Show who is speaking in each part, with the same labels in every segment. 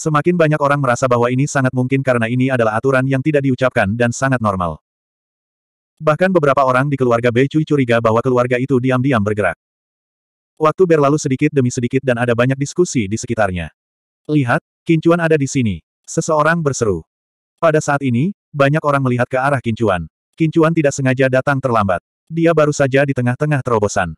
Speaker 1: Semakin banyak orang merasa bahwa ini sangat mungkin karena ini adalah aturan yang tidak diucapkan dan sangat normal. Bahkan beberapa orang di keluarga Cui curiga bahwa keluarga itu diam-diam bergerak. Waktu berlalu sedikit demi sedikit dan ada banyak diskusi di sekitarnya. Lihat, Kincuan ada di sini. Seseorang berseru. Pada saat ini, banyak orang melihat ke arah Kincuan. Kincuan tidak sengaja datang terlambat. Dia baru saja di tengah-tengah terobosan.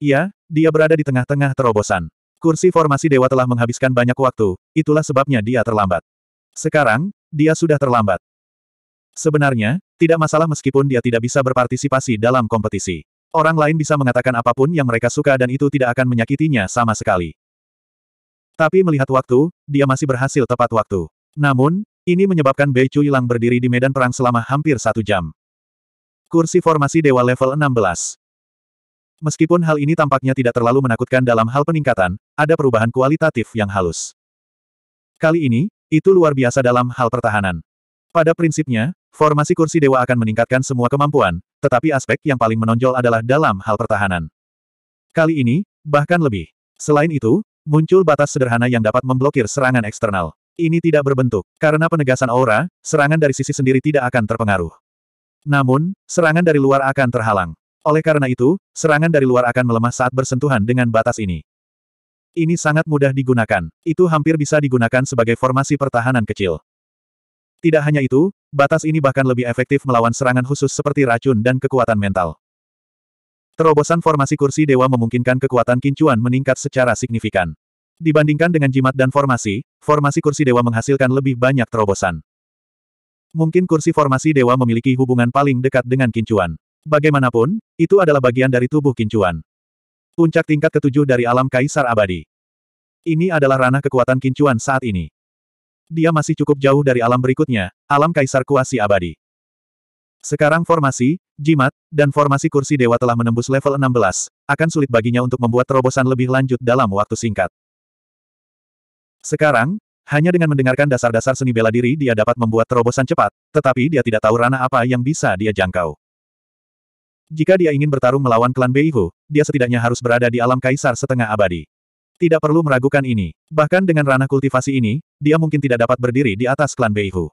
Speaker 1: Iya, dia berada di tengah-tengah terobosan. Kursi formasi dewa telah menghabiskan banyak waktu, itulah sebabnya dia terlambat. Sekarang, dia sudah terlambat. Sebenarnya, tidak masalah meskipun dia tidak bisa berpartisipasi dalam kompetisi. Orang lain bisa mengatakan apapun yang mereka suka dan itu tidak akan menyakitinya sama sekali. Tapi melihat waktu, dia masih berhasil tepat waktu. Namun, ini menyebabkan Bei Chu Yilang berdiri di medan perang selama hampir satu jam. Kursi formasi Dewa level 16. Meskipun hal ini tampaknya tidak terlalu menakutkan dalam hal peningkatan, ada perubahan kualitatif yang halus. Kali ini, itu luar biasa dalam hal pertahanan. Pada prinsipnya, formasi kursi dewa akan meningkatkan semua kemampuan, tetapi aspek yang paling menonjol adalah dalam hal pertahanan. Kali ini, bahkan lebih. Selain itu, muncul batas sederhana yang dapat memblokir serangan eksternal. Ini tidak berbentuk, karena penegasan aura, serangan dari sisi sendiri tidak akan terpengaruh. Namun, serangan dari luar akan terhalang. Oleh karena itu, serangan dari luar akan melemah saat bersentuhan dengan batas ini. Ini sangat mudah digunakan. Itu hampir bisa digunakan sebagai formasi pertahanan kecil. Tidak hanya itu, batas ini bahkan lebih efektif melawan serangan khusus seperti racun dan kekuatan mental. Terobosan formasi kursi dewa memungkinkan kekuatan kincuan meningkat secara signifikan. Dibandingkan dengan jimat dan formasi, formasi kursi dewa menghasilkan lebih banyak terobosan. Mungkin kursi formasi dewa memiliki hubungan paling dekat dengan kincuan. Bagaimanapun, itu adalah bagian dari tubuh kincuan. Puncak tingkat ketujuh dari alam kaisar abadi. Ini adalah ranah kekuatan kincuan saat ini. Dia masih cukup jauh dari alam berikutnya, alam kaisar kuasi abadi. Sekarang formasi, jimat, dan formasi kursi dewa telah menembus level 16, akan sulit baginya untuk membuat terobosan lebih lanjut dalam waktu singkat. Sekarang, hanya dengan mendengarkan dasar-dasar seni bela diri dia dapat membuat terobosan cepat, tetapi dia tidak tahu ranah apa yang bisa dia jangkau. Jika dia ingin bertarung melawan klan Beihu, dia setidaknya harus berada di alam kaisar setengah abadi. Tidak perlu meragukan ini. Bahkan dengan ranah kultivasi ini, dia mungkin tidak dapat berdiri di atas klan Beihu.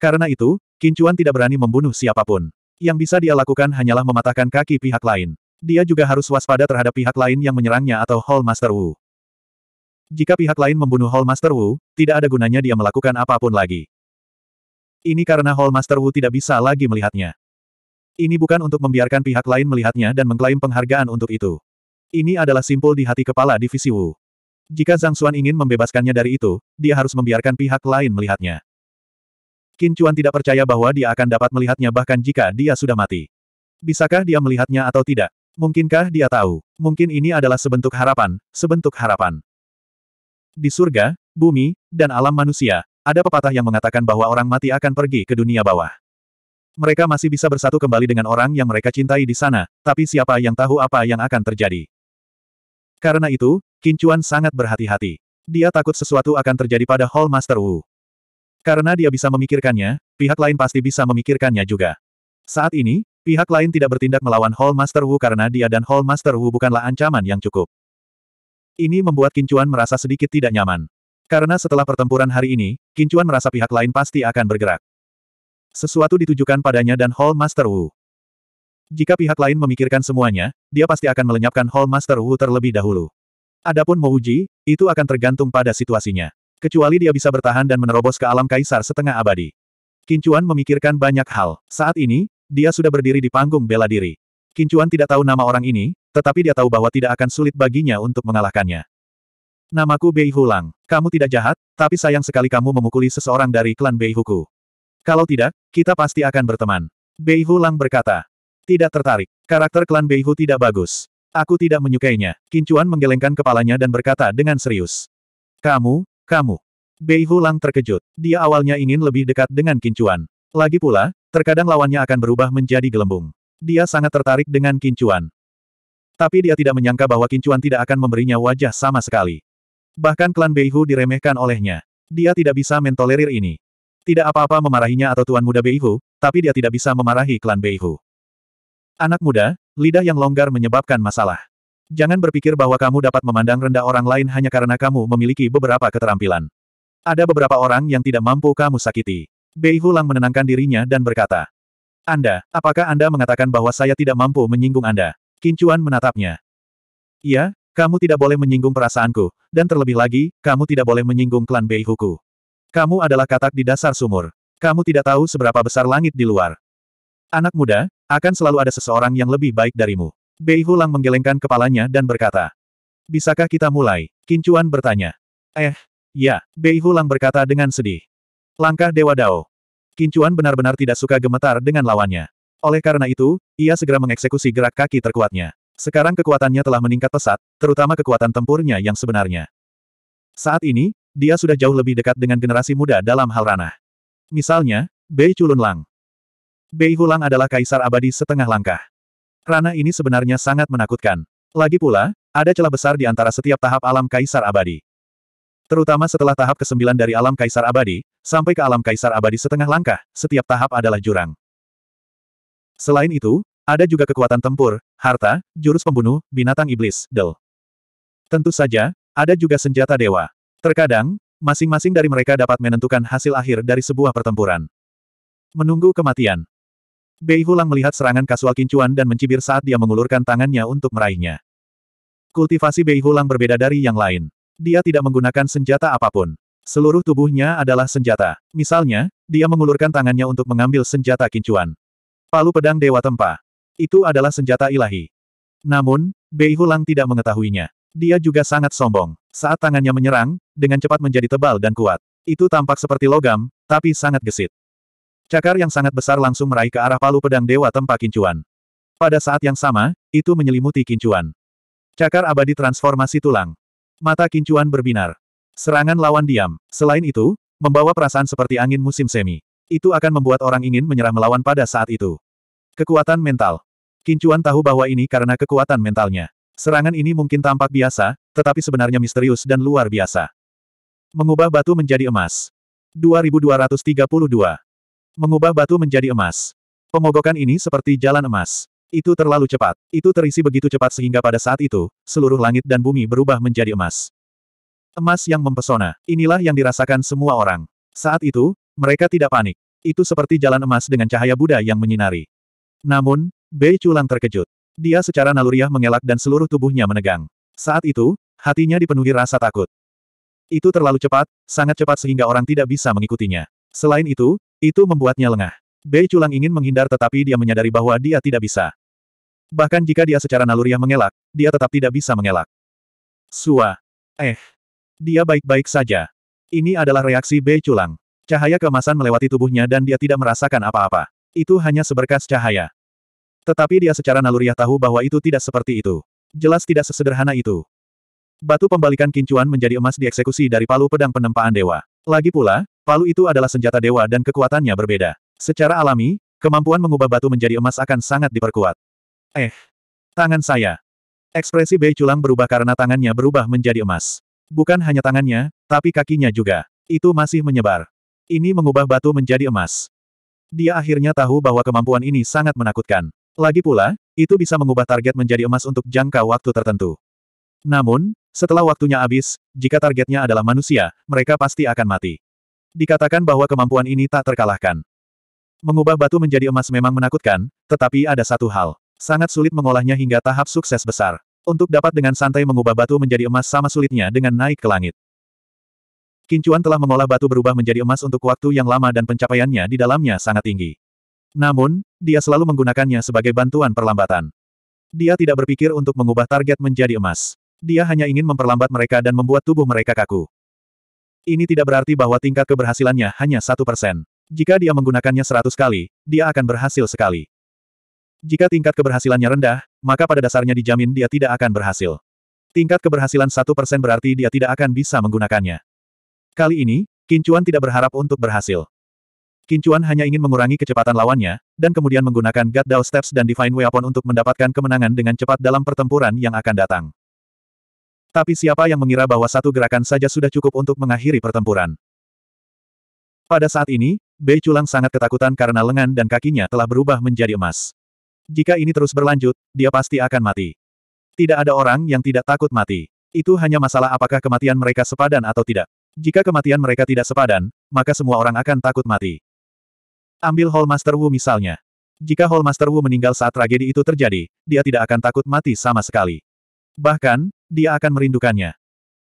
Speaker 1: Karena itu, Kincuan tidak berani membunuh siapapun. Yang bisa dia lakukan hanyalah mematahkan kaki pihak lain. Dia juga harus waspada terhadap pihak lain yang menyerangnya atau Hall Master Wu. Jika pihak lain membunuh Hall Master Wu, tidak ada gunanya dia melakukan apapun lagi. Ini karena Hall Master Wu tidak bisa lagi melihatnya. Ini bukan untuk membiarkan pihak lain melihatnya dan mengklaim penghargaan untuk itu. Ini adalah simpul di hati kepala divisi Wu. Jika Zhang Xuan ingin membebaskannya dari itu, dia harus membiarkan pihak lain melihatnya. Qin Chuan tidak percaya bahwa dia akan dapat melihatnya bahkan jika dia sudah mati. Bisakah dia melihatnya atau tidak? Mungkinkah dia tahu? Mungkin ini adalah sebentuk harapan, sebentuk harapan. Di surga, bumi, dan alam manusia, ada pepatah yang mengatakan bahwa orang mati akan pergi ke dunia bawah. Mereka masih bisa bersatu kembali dengan orang yang mereka cintai di sana, tapi siapa yang tahu apa yang akan terjadi. Karena itu, Kincuan sangat berhati-hati. Dia takut sesuatu akan terjadi pada Hall Master Wu. Karena dia bisa memikirkannya, pihak lain pasti bisa memikirkannya juga. Saat ini, pihak lain tidak bertindak melawan Hall Master Wu karena dia dan Hall Master Wu bukanlah ancaman yang cukup. Ini membuat Kincuan merasa sedikit tidak nyaman. Karena setelah pertempuran hari ini, Kincuan merasa pihak lain pasti akan bergerak. Sesuatu ditujukan padanya dan Hall Master Wu. Jika pihak lain memikirkan semuanya, dia pasti akan melenyapkan Hall Master Wu terlebih dahulu. Adapun Mouji, itu akan tergantung pada situasinya. Kecuali dia bisa bertahan dan menerobos ke alam kaisar setengah abadi. Kincuan memikirkan banyak hal. Saat ini, dia sudah berdiri di panggung bela diri. Kincuan tidak tahu nama orang ini, tetapi dia tahu bahwa tidak akan sulit baginya untuk mengalahkannya. Namaku Bei Hulang. Kamu tidak jahat, tapi sayang sekali kamu memukuli seseorang dari klan Bei Huku. Kalau tidak, kita pasti akan berteman. Beihu Lang berkata. Tidak tertarik. Karakter klan Beihu tidak bagus. Aku tidak menyukainya. Kincuan menggelengkan kepalanya dan berkata dengan serius. Kamu, kamu. Beihu Lang terkejut. Dia awalnya ingin lebih dekat dengan Kincuan. Lagi pula, terkadang lawannya akan berubah menjadi gelembung. Dia sangat tertarik dengan Kincuan. Tapi dia tidak menyangka bahwa Kincuan tidak akan memberinya wajah sama sekali. Bahkan klan Beihu diremehkan olehnya. Dia tidak bisa mentolerir ini. Tidak apa-apa memarahinya atau Tuan Muda Beihu, tapi dia tidak bisa memarahi klan Beihu. Anak muda, lidah yang longgar menyebabkan masalah. Jangan berpikir bahwa kamu dapat memandang rendah orang lain hanya karena kamu memiliki beberapa keterampilan. Ada beberapa orang yang tidak mampu kamu sakiti. Bei Lang menenangkan dirinya dan berkata. Anda, apakah Anda mengatakan bahwa saya tidak mampu menyinggung Anda? Kincuan menatapnya. Iya, kamu tidak boleh menyinggung perasaanku, dan terlebih lagi, kamu tidak boleh menyinggung klan Bei Huku. Kamu adalah katak di dasar sumur. Kamu tidak tahu seberapa besar langit di luar. Anak muda, akan selalu ada seseorang yang lebih baik darimu. Bei Hulang menggelengkan kepalanya dan berkata. Bisakah kita mulai? Kincuan bertanya. Eh, ya, Bei Hulang berkata dengan sedih. Langkah Dewa Dao. Kincuan benar-benar tidak suka gemetar dengan lawannya. Oleh karena itu, ia segera mengeksekusi gerak kaki terkuatnya. Sekarang kekuatannya telah meningkat pesat, terutama kekuatan tempurnya yang sebenarnya. Saat ini, dia sudah jauh lebih dekat dengan generasi muda dalam hal ranah. Misalnya, Bei Chulunlang, Lang. Bei Hulang adalah kaisar abadi setengah langkah. Ranah ini sebenarnya sangat menakutkan. Lagi pula, ada celah besar di antara setiap tahap alam kaisar abadi. Terutama setelah tahap ke-9 dari alam kaisar abadi, sampai ke alam kaisar abadi setengah langkah, setiap tahap adalah jurang. Selain itu, ada juga kekuatan tempur, harta, jurus pembunuh, binatang iblis, del. Tentu saja, ada juga senjata dewa. Terkadang, masing-masing dari mereka dapat menentukan hasil akhir dari sebuah pertempuran. Menunggu kematian. Bei Hulang melihat serangan kasual kincuan dan mencibir saat dia mengulurkan tangannya untuk meraihnya. Kultivasi Bei Hulang berbeda dari yang lain. Dia tidak menggunakan senjata apapun. Seluruh tubuhnya adalah senjata. Misalnya, dia mengulurkan tangannya untuk mengambil senjata kincuan. Palu pedang Dewa Tempa. Itu adalah senjata ilahi. Namun, Bei Hulang tidak mengetahuinya. Dia juga sangat sombong. Saat tangannya menyerang, dengan cepat menjadi tebal dan kuat. Itu tampak seperti logam, tapi sangat gesit. Cakar yang sangat besar langsung meraih ke arah palu pedang Dewa Tempa Kincuan. Pada saat yang sama, itu menyelimuti Kincuan. Cakar abadi transformasi tulang. Mata Kincuan berbinar. Serangan lawan diam. Selain itu, membawa perasaan seperti angin musim semi. Itu akan membuat orang ingin menyerah melawan pada saat itu. Kekuatan mental. Kincuan tahu bahwa ini karena kekuatan mentalnya. Serangan ini mungkin tampak biasa, tetapi sebenarnya misterius dan luar biasa. Mengubah batu menjadi emas. 2232. Mengubah batu menjadi emas. Pemogokan ini seperti jalan emas. Itu terlalu cepat. Itu terisi begitu cepat sehingga pada saat itu, seluruh langit dan bumi berubah menjadi emas. Emas yang mempesona. Inilah yang dirasakan semua orang. Saat itu, mereka tidak panik. Itu seperti jalan emas dengan cahaya Buddha yang menyinari. Namun, Bei Chulang terkejut. Dia secara naluriah mengelak dan seluruh tubuhnya menegang. Saat itu, hatinya dipenuhi rasa takut. Itu terlalu cepat, sangat cepat sehingga orang tidak bisa mengikutinya. Selain itu, itu membuatnya lengah. Bei Culang ingin menghindar tetapi dia menyadari bahwa dia tidak bisa. Bahkan jika dia secara naluriah mengelak, dia tetap tidak bisa mengelak. Sua. Eh. Dia baik-baik saja. Ini adalah reaksi Bei Culang. Cahaya kemasan melewati tubuhnya dan dia tidak merasakan apa-apa. Itu hanya seberkas cahaya. Tetapi dia secara naluriah tahu bahwa itu tidak seperti itu. Jelas tidak sesederhana itu. Batu pembalikan kincuan menjadi emas dieksekusi dari palu pedang penempaan dewa. Lagi pula, palu itu adalah senjata dewa dan kekuatannya berbeda. Secara alami, kemampuan mengubah batu menjadi emas akan sangat diperkuat. Eh, tangan saya. Ekspresi Bei Culang berubah karena tangannya berubah menjadi emas. Bukan hanya tangannya, tapi kakinya juga. Itu masih menyebar. Ini mengubah batu menjadi emas. Dia akhirnya tahu bahwa kemampuan ini sangat menakutkan. Lagi pula, itu bisa mengubah target menjadi emas untuk jangka waktu tertentu. Namun, setelah waktunya habis, jika targetnya adalah manusia, mereka pasti akan mati. Dikatakan bahwa kemampuan ini tak terkalahkan. Mengubah batu menjadi emas memang menakutkan, tetapi ada satu hal. Sangat sulit mengolahnya hingga tahap sukses besar. Untuk dapat dengan santai mengubah batu menjadi emas sama sulitnya dengan naik ke langit. Kincuan telah mengolah batu berubah menjadi emas untuk waktu yang lama dan pencapaiannya di dalamnya sangat tinggi. Namun, dia selalu menggunakannya sebagai bantuan perlambatan. Dia tidak berpikir untuk mengubah target menjadi emas. Dia hanya ingin memperlambat mereka dan membuat tubuh mereka kaku. Ini tidak berarti bahwa tingkat keberhasilannya hanya satu persen. Jika dia menggunakannya seratus kali, dia akan berhasil sekali. Jika tingkat keberhasilannya rendah, maka pada dasarnya dijamin dia tidak akan berhasil. Tingkat keberhasilan satu persen berarti dia tidak akan bisa menggunakannya. Kali ini, Kincuan tidak berharap untuk berhasil. Kincuan hanya ingin mengurangi kecepatan lawannya, dan kemudian menggunakan God Dao Steps dan Divine Weapon untuk mendapatkan kemenangan dengan cepat dalam pertempuran yang akan datang. Tapi siapa yang mengira bahwa satu gerakan saja sudah cukup untuk mengakhiri pertempuran? Pada saat ini, Bei Chulang sangat ketakutan karena lengan dan kakinya telah berubah menjadi emas. Jika ini terus berlanjut, dia pasti akan mati. Tidak ada orang yang tidak takut mati. Itu hanya masalah apakah kematian mereka sepadan atau tidak. Jika kematian mereka tidak sepadan, maka semua orang akan takut mati. Ambil Hall Master Wu misalnya. Jika Hall Master Wu meninggal saat tragedi itu terjadi, dia tidak akan takut mati sama sekali. Bahkan, dia akan merindukannya.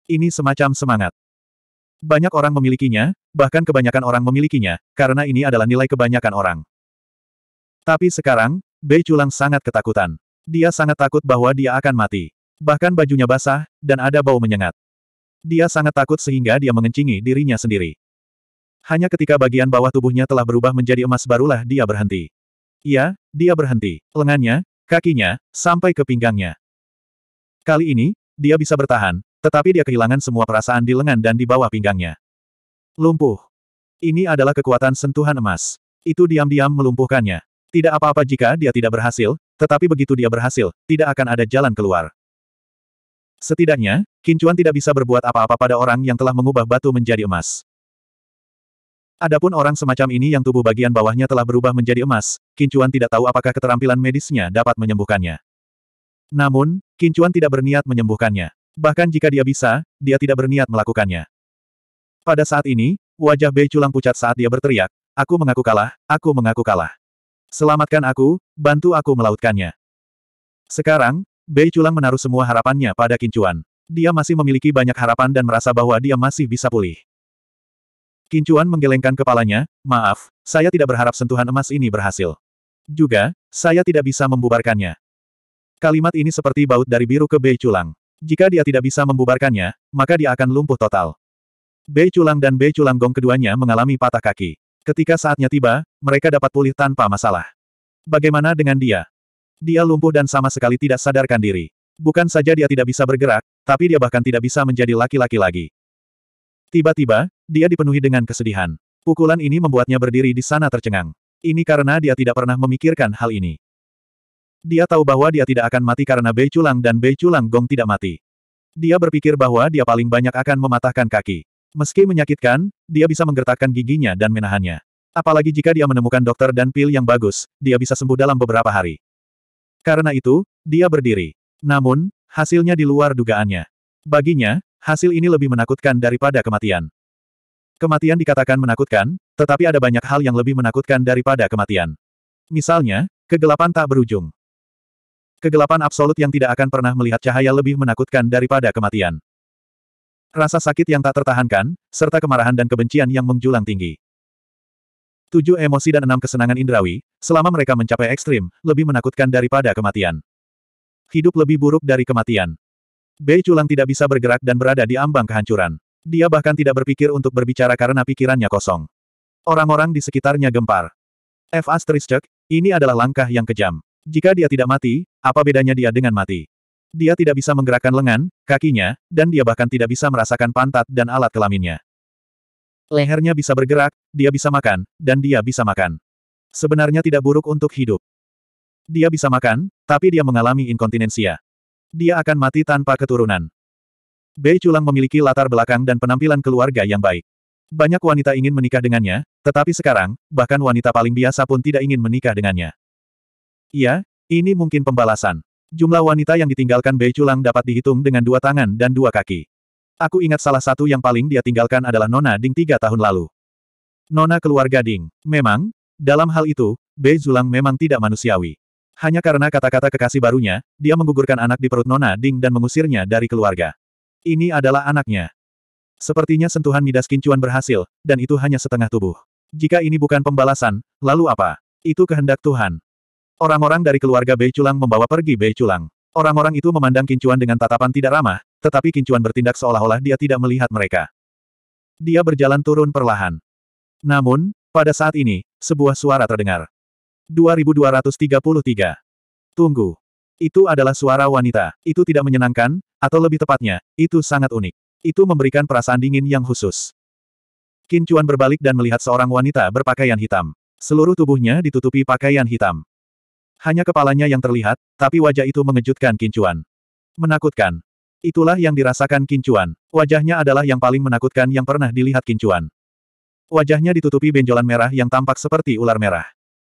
Speaker 1: Ini semacam semangat. Banyak orang memilikinya, bahkan kebanyakan orang memilikinya, karena ini adalah nilai kebanyakan orang. Tapi sekarang, Bei Chulang sangat ketakutan. Dia sangat takut bahwa dia akan mati. Bahkan bajunya basah, dan ada bau menyengat. Dia sangat takut sehingga dia mengencingi dirinya sendiri. Hanya ketika bagian bawah tubuhnya telah berubah menjadi emas barulah dia berhenti. Iya, dia berhenti. Lengannya, kakinya, sampai ke pinggangnya. Kali ini, dia bisa bertahan, tetapi dia kehilangan semua perasaan di lengan dan di bawah pinggangnya. Lumpuh. Ini adalah kekuatan sentuhan emas. Itu diam-diam melumpuhkannya. Tidak apa-apa jika dia tidak berhasil, tetapi begitu dia berhasil, tidak akan ada jalan keluar. Setidaknya, Kincuan tidak bisa berbuat apa-apa pada orang yang telah mengubah batu menjadi emas. Adapun orang semacam ini yang tubuh bagian bawahnya telah berubah menjadi emas, Kincuan tidak tahu apakah keterampilan medisnya dapat menyembuhkannya. Namun, Kincuan tidak berniat menyembuhkannya. Bahkan jika dia bisa, dia tidak berniat melakukannya. Pada saat ini, wajah Bei Culang pucat saat dia berteriak, Aku mengaku kalah, aku mengaku kalah. Selamatkan aku, bantu aku melautkannya. Sekarang, Bei Culang menaruh semua harapannya pada Kincuan. Dia masih memiliki banyak harapan dan merasa bahwa dia masih bisa pulih. Kincuan menggelengkan kepalanya, maaf, saya tidak berharap sentuhan emas ini berhasil. Juga, saya tidak bisa membubarkannya. Kalimat ini seperti baut dari biru ke Bei Culang. Jika dia tidak bisa membubarkannya, maka dia akan lumpuh total. Bei Culang dan Bei Culang Gong keduanya mengalami patah kaki. Ketika saatnya tiba, mereka dapat pulih tanpa masalah. Bagaimana dengan dia? Dia lumpuh dan sama sekali tidak sadarkan diri. Bukan saja dia tidak bisa bergerak, tapi dia bahkan tidak bisa menjadi laki-laki lagi. Tiba-tiba, dia dipenuhi dengan kesedihan. Pukulan ini membuatnya berdiri di sana tercengang. Ini karena dia tidak pernah memikirkan hal ini. Dia tahu bahwa dia tidak akan mati karena Bei Culang dan Bei Culang Gong tidak mati. Dia berpikir bahwa dia paling banyak akan mematahkan kaki. Meski menyakitkan, dia bisa menggertakkan giginya dan menahannya. Apalagi jika dia menemukan dokter dan pil yang bagus, dia bisa sembuh dalam beberapa hari. Karena itu, dia berdiri. Namun, hasilnya di luar dugaannya. Baginya, hasil ini lebih menakutkan daripada kematian. Kematian dikatakan menakutkan, tetapi ada banyak hal yang lebih menakutkan daripada kematian. Misalnya, kegelapan tak berujung. Kegelapan absolut yang tidak akan pernah melihat cahaya lebih menakutkan daripada kematian. Rasa sakit yang tak tertahankan, serta kemarahan dan kebencian yang menjulang tinggi. Tujuh emosi dan enam kesenangan indrawi, selama mereka mencapai ekstrim, lebih menakutkan daripada kematian. Hidup lebih buruk dari kematian. Bei Culang tidak bisa bergerak dan berada di ambang kehancuran. Dia bahkan tidak berpikir untuk berbicara karena pikirannya kosong. Orang-orang di sekitarnya gempar. F. Asteriscek, ini adalah langkah yang kejam. Jika dia tidak mati, apa bedanya dia dengan mati? Dia tidak bisa menggerakkan lengan, kakinya, dan dia bahkan tidak bisa merasakan pantat dan alat kelaminnya. Lehernya bisa bergerak, dia bisa makan, dan dia bisa makan. Sebenarnya tidak buruk untuk hidup. Dia bisa makan, tapi dia mengalami inkontinensia. Dia akan mati tanpa keturunan. Bei Culang memiliki latar belakang dan penampilan keluarga yang baik. Banyak wanita ingin menikah dengannya, tetapi sekarang, bahkan wanita paling biasa pun tidak ingin menikah dengannya. Iya, ini mungkin pembalasan. Jumlah wanita yang ditinggalkan Bei Culang dapat dihitung dengan dua tangan dan dua kaki. Aku ingat salah satu yang paling dia tinggalkan adalah Nona Ding tiga tahun lalu. Nona keluarga Ding. Memang, dalam hal itu, Bei Zulang memang tidak manusiawi. Hanya karena kata-kata kekasih barunya, dia menggugurkan anak di perut Nona Ding dan mengusirnya dari keluarga. Ini adalah anaknya. Sepertinya sentuhan Midas Kincuan berhasil, dan itu hanya setengah tubuh. Jika ini bukan pembalasan, lalu apa? Itu kehendak Tuhan. Orang-orang dari keluarga Bei Culang membawa pergi Bei Culang. Orang-orang itu memandang Kincuan dengan tatapan tidak ramah, tetapi Kincuan bertindak seolah-olah dia tidak melihat mereka. Dia berjalan turun perlahan. Namun, pada saat ini, sebuah suara terdengar. 2233. Tunggu. Itu adalah suara wanita. Itu tidak menyenangkan, atau lebih tepatnya, itu sangat unik. Itu memberikan perasaan dingin yang khusus. Kincuan berbalik dan melihat seorang wanita berpakaian hitam. Seluruh tubuhnya ditutupi pakaian hitam. Hanya kepalanya yang terlihat, tapi wajah itu mengejutkan Kincuan. Menakutkan. Itulah yang dirasakan Kincuan. Wajahnya adalah yang paling menakutkan yang pernah dilihat Kincuan. Wajahnya ditutupi benjolan merah yang tampak seperti ular merah.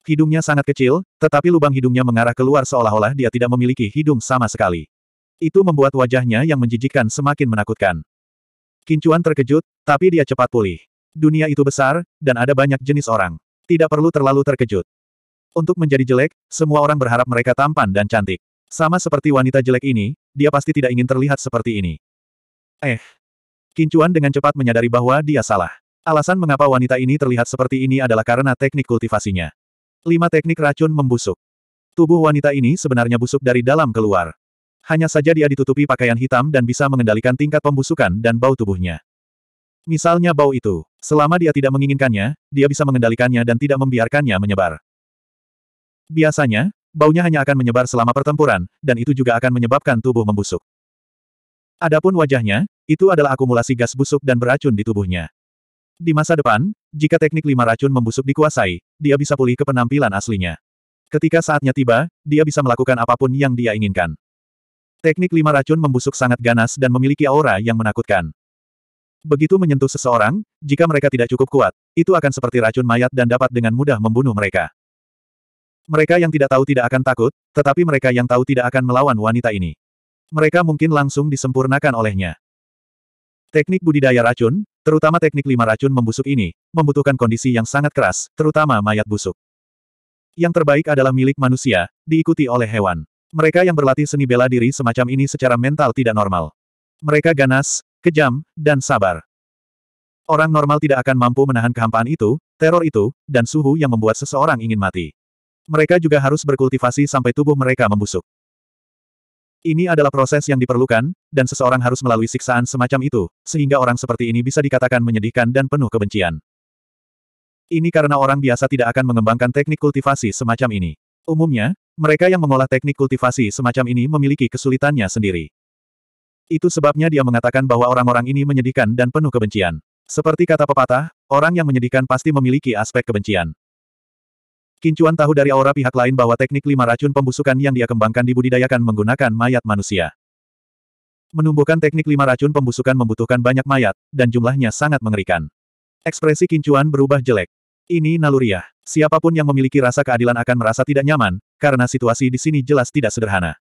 Speaker 1: Hidungnya sangat kecil, tetapi lubang hidungnya mengarah keluar seolah-olah dia tidak memiliki hidung sama sekali. Itu membuat wajahnya yang menjijikkan semakin menakutkan. Kincuan terkejut, tapi dia cepat pulih. Dunia itu besar, dan ada banyak jenis orang. Tidak perlu terlalu terkejut. Untuk menjadi jelek, semua orang berharap mereka tampan dan cantik. Sama seperti wanita jelek ini, dia pasti tidak ingin terlihat seperti ini. Eh. Kincuan dengan cepat menyadari bahwa dia salah. Alasan mengapa wanita ini terlihat seperti ini adalah karena teknik kultivasinya. Lima teknik racun membusuk. Tubuh wanita ini sebenarnya busuk dari dalam keluar. Hanya saja dia ditutupi pakaian hitam dan bisa mengendalikan tingkat pembusukan dan bau tubuhnya. Misalnya bau itu, selama dia tidak menginginkannya, dia bisa mengendalikannya dan tidak membiarkannya menyebar. Biasanya, baunya hanya akan menyebar selama pertempuran, dan itu juga akan menyebabkan tubuh membusuk. Adapun wajahnya, itu adalah akumulasi gas busuk dan beracun di tubuhnya. Di masa depan, jika teknik lima racun membusuk dikuasai, dia bisa pulih ke penampilan aslinya. Ketika saatnya tiba, dia bisa melakukan apapun yang dia inginkan. Teknik lima racun membusuk sangat ganas dan memiliki aura yang menakutkan. Begitu menyentuh seseorang, jika mereka tidak cukup kuat, itu akan seperti racun mayat dan dapat dengan mudah membunuh mereka. Mereka yang tidak tahu tidak akan takut, tetapi mereka yang tahu tidak akan melawan wanita ini. Mereka mungkin langsung disempurnakan olehnya. Teknik budidaya racun, terutama teknik lima racun membusuk ini, membutuhkan kondisi yang sangat keras, terutama mayat busuk. Yang terbaik adalah milik manusia, diikuti oleh hewan. Mereka yang berlatih seni bela diri semacam ini secara mental tidak normal. Mereka ganas, kejam, dan sabar. Orang normal tidak akan mampu menahan kehampaan itu, teror itu, dan suhu yang membuat seseorang ingin mati. Mereka juga harus berkultivasi sampai tubuh mereka membusuk. Ini adalah proses yang diperlukan, dan seseorang harus melalui siksaan semacam itu, sehingga orang seperti ini bisa dikatakan menyedihkan dan penuh kebencian. Ini karena orang biasa tidak akan mengembangkan teknik kultivasi semacam ini. Umumnya, mereka yang mengolah teknik kultivasi semacam ini memiliki kesulitannya sendiri. Itu sebabnya dia mengatakan bahwa orang-orang ini menyedihkan dan penuh kebencian. Seperti kata pepatah, orang yang menyedihkan pasti memiliki aspek kebencian. Kincuan tahu dari aura pihak lain bahwa teknik lima racun pembusukan yang dia kembangkan dibudidayakan menggunakan mayat manusia. Menumbuhkan teknik lima racun pembusukan membutuhkan banyak mayat, dan jumlahnya sangat mengerikan. Ekspresi Kincuan berubah jelek. Ini naluriah. Siapapun yang memiliki rasa keadilan akan merasa tidak nyaman, karena situasi di sini jelas tidak sederhana.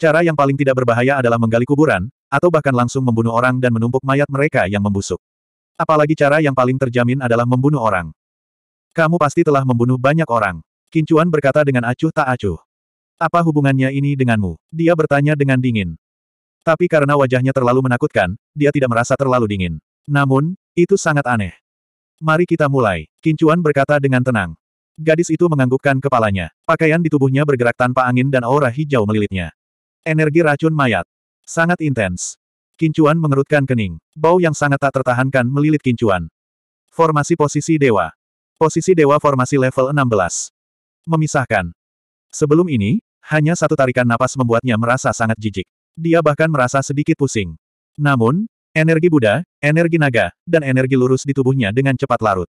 Speaker 1: Cara yang paling tidak berbahaya adalah menggali kuburan, atau bahkan langsung membunuh orang dan menumpuk mayat mereka yang membusuk. Apalagi cara yang paling terjamin adalah membunuh orang. Kamu pasti telah membunuh banyak orang. Kincuan berkata dengan acuh tak acuh. Apa hubungannya ini denganmu? Dia bertanya dengan dingin. Tapi karena wajahnya terlalu menakutkan, dia tidak merasa terlalu dingin. Namun, itu sangat aneh. Mari kita mulai, Kincuan berkata dengan tenang. Gadis itu menganggukkan kepalanya. Pakaian di tubuhnya bergerak tanpa angin dan aura hijau melilitnya. Energi racun mayat. Sangat intens. Kincuan mengerutkan kening. Bau yang sangat tak tertahankan melilit Kincuan. Formasi posisi dewa. Posisi Dewa Formasi level 16. Memisahkan. Sebelum ini, hanya satu tarikan napas membuatnya merasa sangat jijik. Dia bahkan merasa sedikit pusing. Namun, energi Buddha, energi naga, dan energi lurus di tubuhnya dengan cepat larut.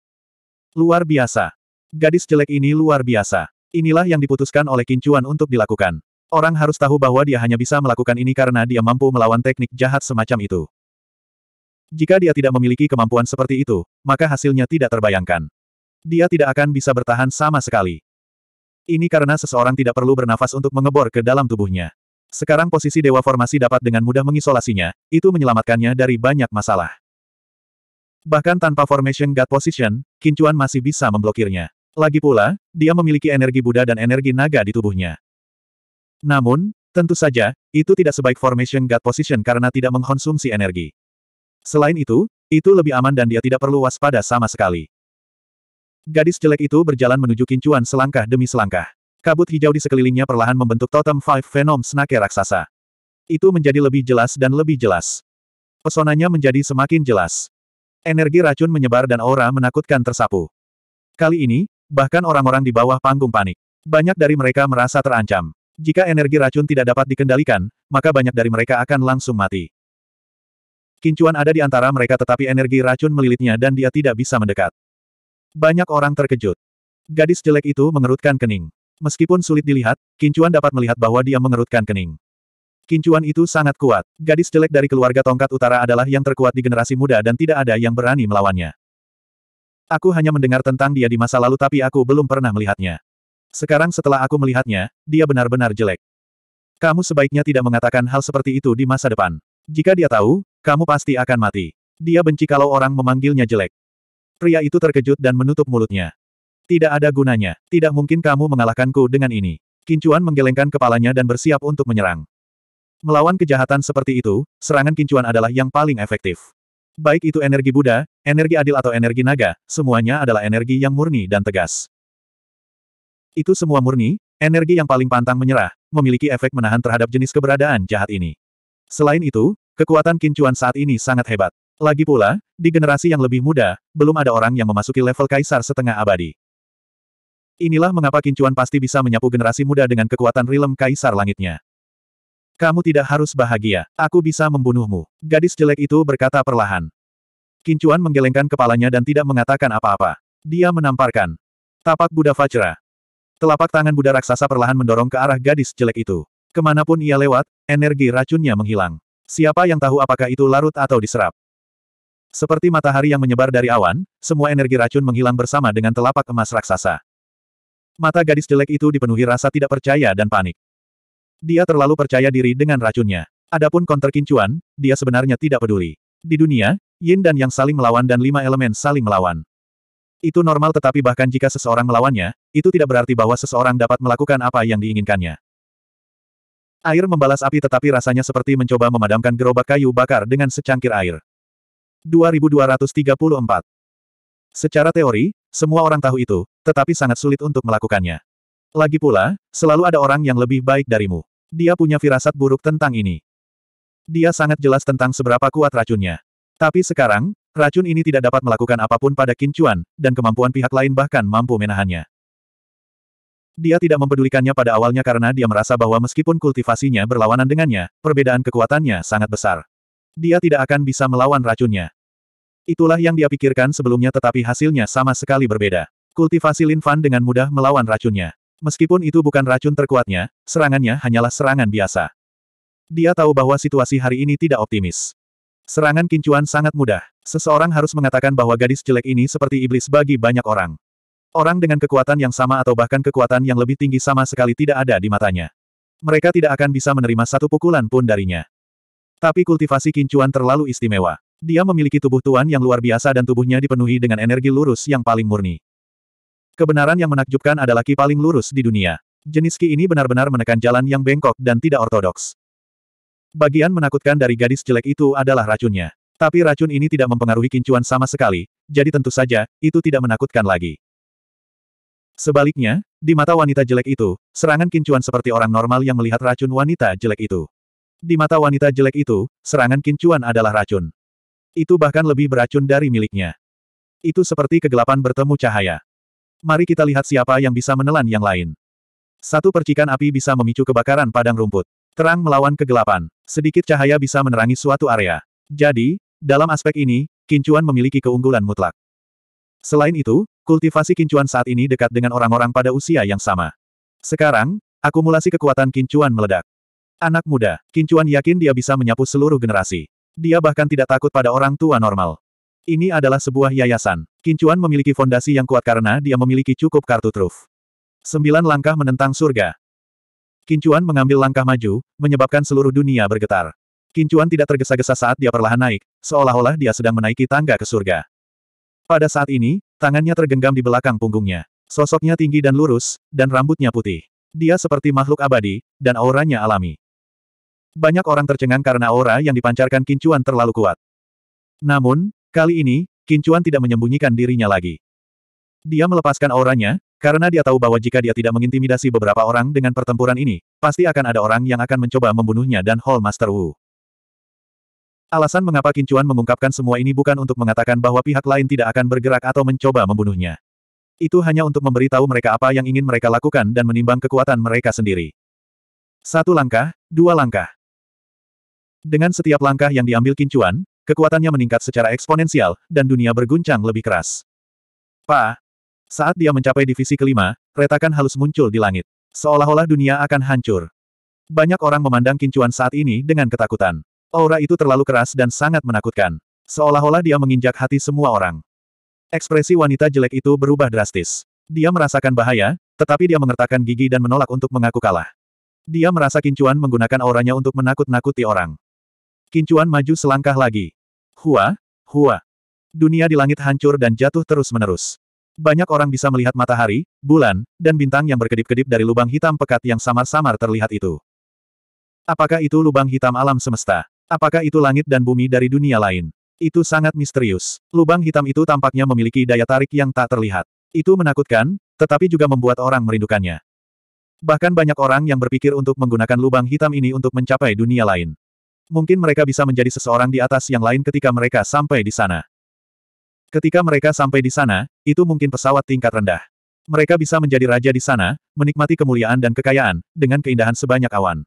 Speaker 1: Luar biasa. Gadis jelek ini luar biasa. Inilah yang diputuskan oleh Kincuan untuk dilakukan. Orang harus tahu bahwa dia hanya bisa melakukan ini karena dia mampu melawan teknik jahat semacam itu. Jika dia tidak memiliki kemampuan seperti itu, maka hasilnya tidak terbayangkan. Dia tidak akan bisa bertahan sama sekali. Ini karena seseorang tidak perlu bernafas untuk mengebor ke dalam tubuhnya. Sekarang posisi Dewa Formasi dapat dengan mudah mengisolasinya, itu menyelamatkannya dari banyak masalah. Bahkan tanpa Formation God Position, Kincuan masih bisa memblokirnya. Lagi pula, dia memiliki energi Buddha dan energi naga di tubuhnya. Namun, tentu saja, itu tidak sebaik Formation God Position karena tidak mengkonsumsi energi. Selain itu, itu lebih aman dan dia tidak perlu waspada sama sekali. Gadis jelek itu berjalan menuju kincuan selangkah demi selangkah. Kabut hijau di sekelilingnya perlahan membentuk totem Five Venom Snake raksasa. Itu menjadi lebih jelas dan lebih jelas. Pesonanya menjadi semakin jelas. Energi racun menyebar dan aura menakutkan tersapu. Kali ini, bahkan orang-orang di bawah panggung panik. Banyak dari mereka merasa terancam. Jika energi racun tidak dapat dikendalikan, maka banyak dari mereka akan langsung mati. Kincuan ada di antara mereka tetapi energi racun melilitnya dan dia tidak bisa mendekat. Banyak orang terkejut. Gadis jelek itu mengerutkan kening. Meskipun sulit dilihat, Kincuan dapat melihat bahwa dia mengerutkan kening. Kincuan itu sangat kuat. Gadis jelek dari keluarga tongkat utara adalah yang terkuat di generasi muda dan tidak ada yang berani melawannya. Aku hanya mendengar tentang dia di masa lalu tapi aku belum pernah melihatnya. Sekarang setelah aku melihatnya, dia benar-benar jelek. Kamu sebaiknya tidak mengatakan hal seperti itu di masa depan. Jika dia tahu, kamu pasti akan mati. Dia benci kalau orang memanggilnya jelek. Pria itu terkejut dan menutup mulutnya. Tidak ada gunanya. Tidak mungkin kamu mengalahkanku dengan ini. Kincuan menggelengkan kepalanya dan bersiap untuk menyerang. Melawan kejahatan seperti itu, serangan kincuan adalah yang paling efektif. Baik itu energi Buddha, energi adil atau energi naga, semuanya adalah energi yang murni dan tegas. Itu semua murni, energi yang paling pantang menyerah, memiliki efek menahan terhadap jenis keberadaan jahat ini. Selain itu, kekuatan kincuan saat ini sangat hebat. Lagi pula, di generasi yang lebih muda, belum ada orang yang memasuki level kaisar setengah abadi. Inilah mengapa Kincuan pasti bisa menyapu generasi muda dengan kekuatan rilem kaisar langitnya. Kamu tidak harus bahagia, aku bisa membunuhmu. Gadis jelek itu berkata perlahan. Kincuan menggelengkan kepalanya dan tidak mengatakan apa-apa. Dia menamparkan. Tapak Buddha Fajra. Telapak tangan Buddha raksasa perlahan mendorong ke arah gadis jelek itu. Kemanapun ia lewat, energi racunnya menghilang. Siapa yang tahu apakah itu larut atau diserap? Seperti matahari yang menyebar dari awan, semua energi racun menghilang bersama dengan telapak emas raksasa. Mata gadis jelek itu dipenuhi rasa tidak percaya dan panik. Dia terlalu percaya diri dengan racunnya. Adapun konter kincuan, dia sebenarnya tidak peduli. Di dunia, yin dan yang saling melawan dan lima elemen saling melawan. Itu normal tetapi bahkan jika seseorang melawannya, itu tidak berarti bahwa seseorang dapat melakukan apa yang diinginkannya. Air membalas api tetapi rasanya seperti mencoba memadamkan gerobak kayu bakar dengan secangkir air. 2234. Secara teori, semua orang tahu itu, tetapi sangat sulit untuk melakukannya. Lagi pula, selalu ada orang yang lebih baik darimu. Dia punya firasat buruk tentang ini. Dia sangat jelas tentang seberapa kuat racunnya. Tapi sekarang, racun ini tidak dapat melakukan apapun pada Kincuan, dan kemampuan pihak lain bahkan mampu menahannya. Dia tidak mempedulikannya pada awalnya karena dia merasa bahwa meskipun kultivasinya berlawanan dengannya, perbedaan kekuatannya sangat besar. Dia tidak akan bisa melawan racunnya. Itulah yang dia pikirkan sebelumnya tetapi hasilnya sama sekali berbeda. Kultivasi Lin Fan dengan mudah melawan racunnya. Meskipun itu bukan racun terkuatnya, serangannya hanyalah serangan biasa. Dia tahu bahwa situasi hari ini tidak optimis. Serangan kincuan sangat mudah. Seseorang harus mengatakan bahwa gadis jelek ini seperti iblis bagi banyak orang. Orang dengan kekuatan yang sama atau bahkan kekuatan yang lebih tinggi sama sekali tidak ada di matanya. Mereka tidak akan bisa menerima satu pukulan pun darinya. Tapi kultivasi kincuan terlalu istimewa. Dia memiliki tubuh tuan yang luar biasa dan tubuhnya dipenuhi dengan energi lurus yang paling murni. Kebenaran yang menakjubkan adalah ki paling lurus di dunia. Jenis ki ini benar-benar menekan jalan yang bengkok dan tidak ortodoks. Bagian menakutkan dari gadis jelek itu adalah racunnya. Tapi racun ini tidak mempengaruhi kincuan sama sekali, jadi tentu saja, itu tidak menakutkan lagi. Sebaliknya, di mata wanita jelek itu, serangan kincuan seperti orang normal yang melihat racun wanita jelek itu. Di mata wanita jelek itu, serangan kincuan adalah racun. Itu bahkan lebih beracun dari miliknya. Itu seperti kegelapan bertemu cahaya. Mari kita lihat siapa yang bisa menelan yang lain. Satu percikan api bisa memicu kebakaran padang rumput. Terang melawan kegelapan. Sedikit cahaya bisa menerangi suatu area. Jadi, dalam aspek ini, kincuan memiliki keunggulan mutlak. Selain itu, kultivasi kincuan saat ini dekat dengan orang-orang pada usia yang sama. Sekarang, akumulasi kekuatan kincuan meledak. Anak muda, Kincuan yakin dia bisa menyapu seluruh generasi. Dia bahkan tidak takut pada orang tua normal. Ini adalah sebuah yayasan. Kincuan memiliki fondasi yang kuat karena dia memiliki cukup kartu truf. Sembilan langkah menentang surga. Kincuan mengambil langkah maju, menyebabkan seluruh dunia bergetar. Kincuan tidak tergesa-gesa saat dia perlahan naik, seolah-olah dia sedang menaiki tangga ke surga. Pada saat ini, tangannya tergenggam di belakang punggungnya. Sosoknya tinggi dan lurus, dan rambutnya putih. Dia seperti makhluk abadi, dan auranya alami. Banyak orang tercengang karena aura yang dipancarkan Kincuan terlalu kuat. Namun, kali ini, Kincuan tidak menyembunyikan dirinya lagi. Dia melepaskan auranya, karena dia tahu bahwa jika dia tidak mengintimidasi beberapa orang dengan pertempuran ini, pasti akan ada orang yang akan mencoba membunuhnya dan Hall Master Wu. Alasan mengapa Kincuan mengungkapkan semua ini bukan untuk mengatakan bahwa pihak lain tidak akan bergerak atau mencoba membunuhnya. Itu hanya untuk memberitahu mereka apa yang ingin mereka lakukan dan menimbang kekuatan mereka sendiri. Satu langkah, dua langkah. Dengan setiap langkah yang diambil Kincuan, kekuatannya meningkat secara eksponensial, dan dunia berguncang lebih keras. Pa! Saat dia mencapai divisi kelima, retakan halus muncul di langit. Seolah-olah dunia akan hancur. Banyak orang memandang Kincuan saat ini dengan ketakutan. Aura itu terlalu keras dan sangat menakutkan. Seolah-olah dia menginjak hati semua orang. Ekspresi wanita jelek itu berubah drastis. Dia merasakan bahaya, tetapi dia mengertakkan gigi dan menolak untuk mengaku kalah. Dia merasa Kincuan menggunakan auranya untuk menakut-nakuti orang. Kincuan maju selangkah lagi. Hua, hua. Dunia di langit hancur dan jatuh terus-menerus. Banyak orang bisa melihat matahari, bulan, dan bintang yang berkedip-kedip dari lubang hitam pekat yang samar-samar terlihat itu. Apakah itu lubang hitam alam semesta? Apakah itu langit dan bumi dari dunia lain? Itu sangat misterius. Lubang hitam itu tampaknya memiliki daya tarik yang tak terlihat. Itu menakutkan, tetapi juga membuat orang merindukannya. Bahkan banyak orang yang berpikir untuk menggunakan lubang hitam ini untuk mencapai dunia lain. Mungkin mereka bisa menjadi seseorang di atas yang lain ketika mereka sampai di sana. Ketika mereka sampai di sana, itu mungkin pesawat tingkat rendah. Mereka bisa menjadi raja di sana, menikmati kemuliaan dan kekayaan, dengan keindahan sebanyak awan.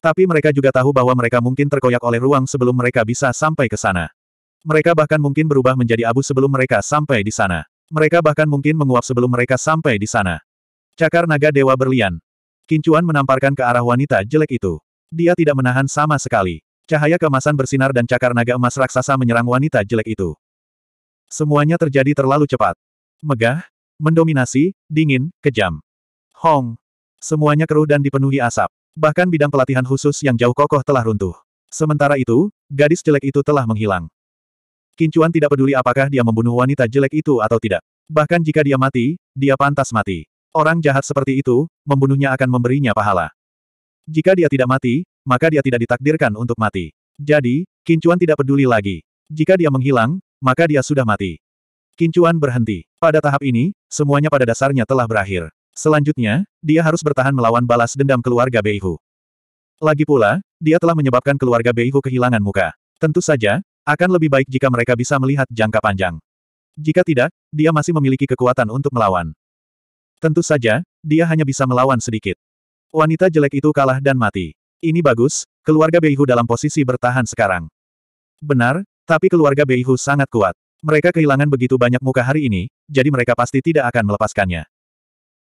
Speaker 1: Tapi mereka juga tahu bahwa mereka mungkin terkoyak oleh ruang sebelum mereka bisa sampai ke sana. Mereka bahkan mungkin berubah menjadi abu sebelum mereka sampai di sana. Mereka bahkan mungkin menguap sebelum mereka sampai di sana. Cakar naga dewa berlian. Kincuan menamparkan ke arah wanita jelek itu. Dia tidak menahan sama sekali. Cahaya kemasan bersinar dan cakar naga emas raksasa menyerang wanita jelek itu. Semuanya terjadi terlalu cepat. Megah, mendominasi, dingin, kejam. Hong. Semuanya keruh dan dipenuhi asap. Bahkan bidang pelatihan khusus yang jauh kokoh telah runtuh. Sementara itu, gadis jelek itu telah menghilang. Kincuan tidak peduli apakah dia membunuh wanita jelek itu atau tidak. Bahkan jika dia mati, dia pantas mati. Orang jahat seperti itu, membunuhnya akan memberinya pahala. Jika dia tidak mati, maka dia tidak ditakdirkan untuk mati. Jadi, Kincuan tidak peduli lagi. Jika dia menghilang, maka dia sudah mati. Kincuan berhenti. Pada tahap ini, semuanya pada dasarnya telah berakhir. Selanjutnya, dia harus bertahan melawan balas dendam keluarga Beihu. Lagi pula, dia telah menyebabkan keluarga Beihu kehilangan muka. Tentu saja, akan lebih baik jika mereka bisa melihat jangka panjang. Jika tidak, dia masih memiliki kekuatan untuk melawan. Tentu saja, dia hanya bisa melawan sedikit. Wanita jelek itu kalah dan mati. Ini bagus, keluarga Beihu dalam posisi bertahan sekarang. Benar, tapi keluarga Beihu sangat kuat. Mereka kehilangan begitu banyak muka hari ini, jadi mereka pasti tidak akan melepaskannya.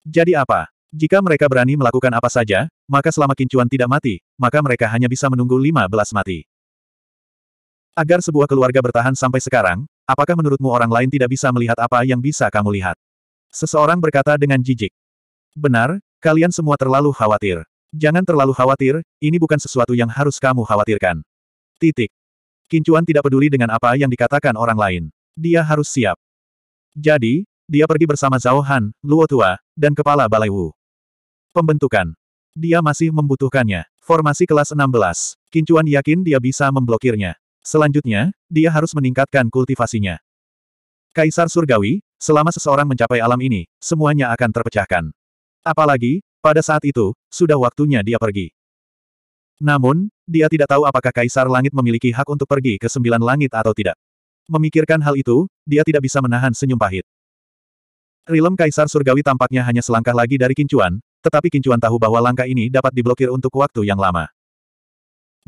Speaker 1: Jadi apa? Jika mereka berani melakukan apa saja, maka selama Kincuan tidak mati, maka mereka hanya bisa menunggu 15 mati. Agar sebuah keluarga bertahan sampai sekarang, apakah menurutmu orang lain tidak bisa melihat apa yang bisa kamu lihat? Seseorang berkata dengan jijik. Benar, Kalian semua terlalu khawatir. Jangan terlalu khawatir, ini bukan sesuatu yang harus kamu khawatirkan. Titik. Kincuan tidak peduli dengan apa yang dikatakan orang lain. Dia harus siap. Jadi, dia pergi bersama Zhao Han, Luo Tua, dan kepala Balai Wu. Pembentukan. Dia masih membutuhkannya. Formasi kelas 16. Kincuan yakin dia bisa memblokirnya. Selanjutnya, dia harus meningkatkan kultivasinya. Kaisar Surgawi, selama seseorang mencapai alam ini, semuanya akan terpecahkan. Apalagi, pada saat itu, sudah waktunya dia pergi. Namun, dia tidak tahu apakah Kaisar Langit memiliki hak untuk pergi ke Sembilan Langit atau tidak. Memikirkan hal itu, dia tidak bisa menahan senyum pahit. Rilem Kaisar Surgawi tampaknya hanya selangkah lagi dari Kincuan, tetapi Kincuan tahu bahwa langkah ini dapat diblokir untuk waktu yang lama.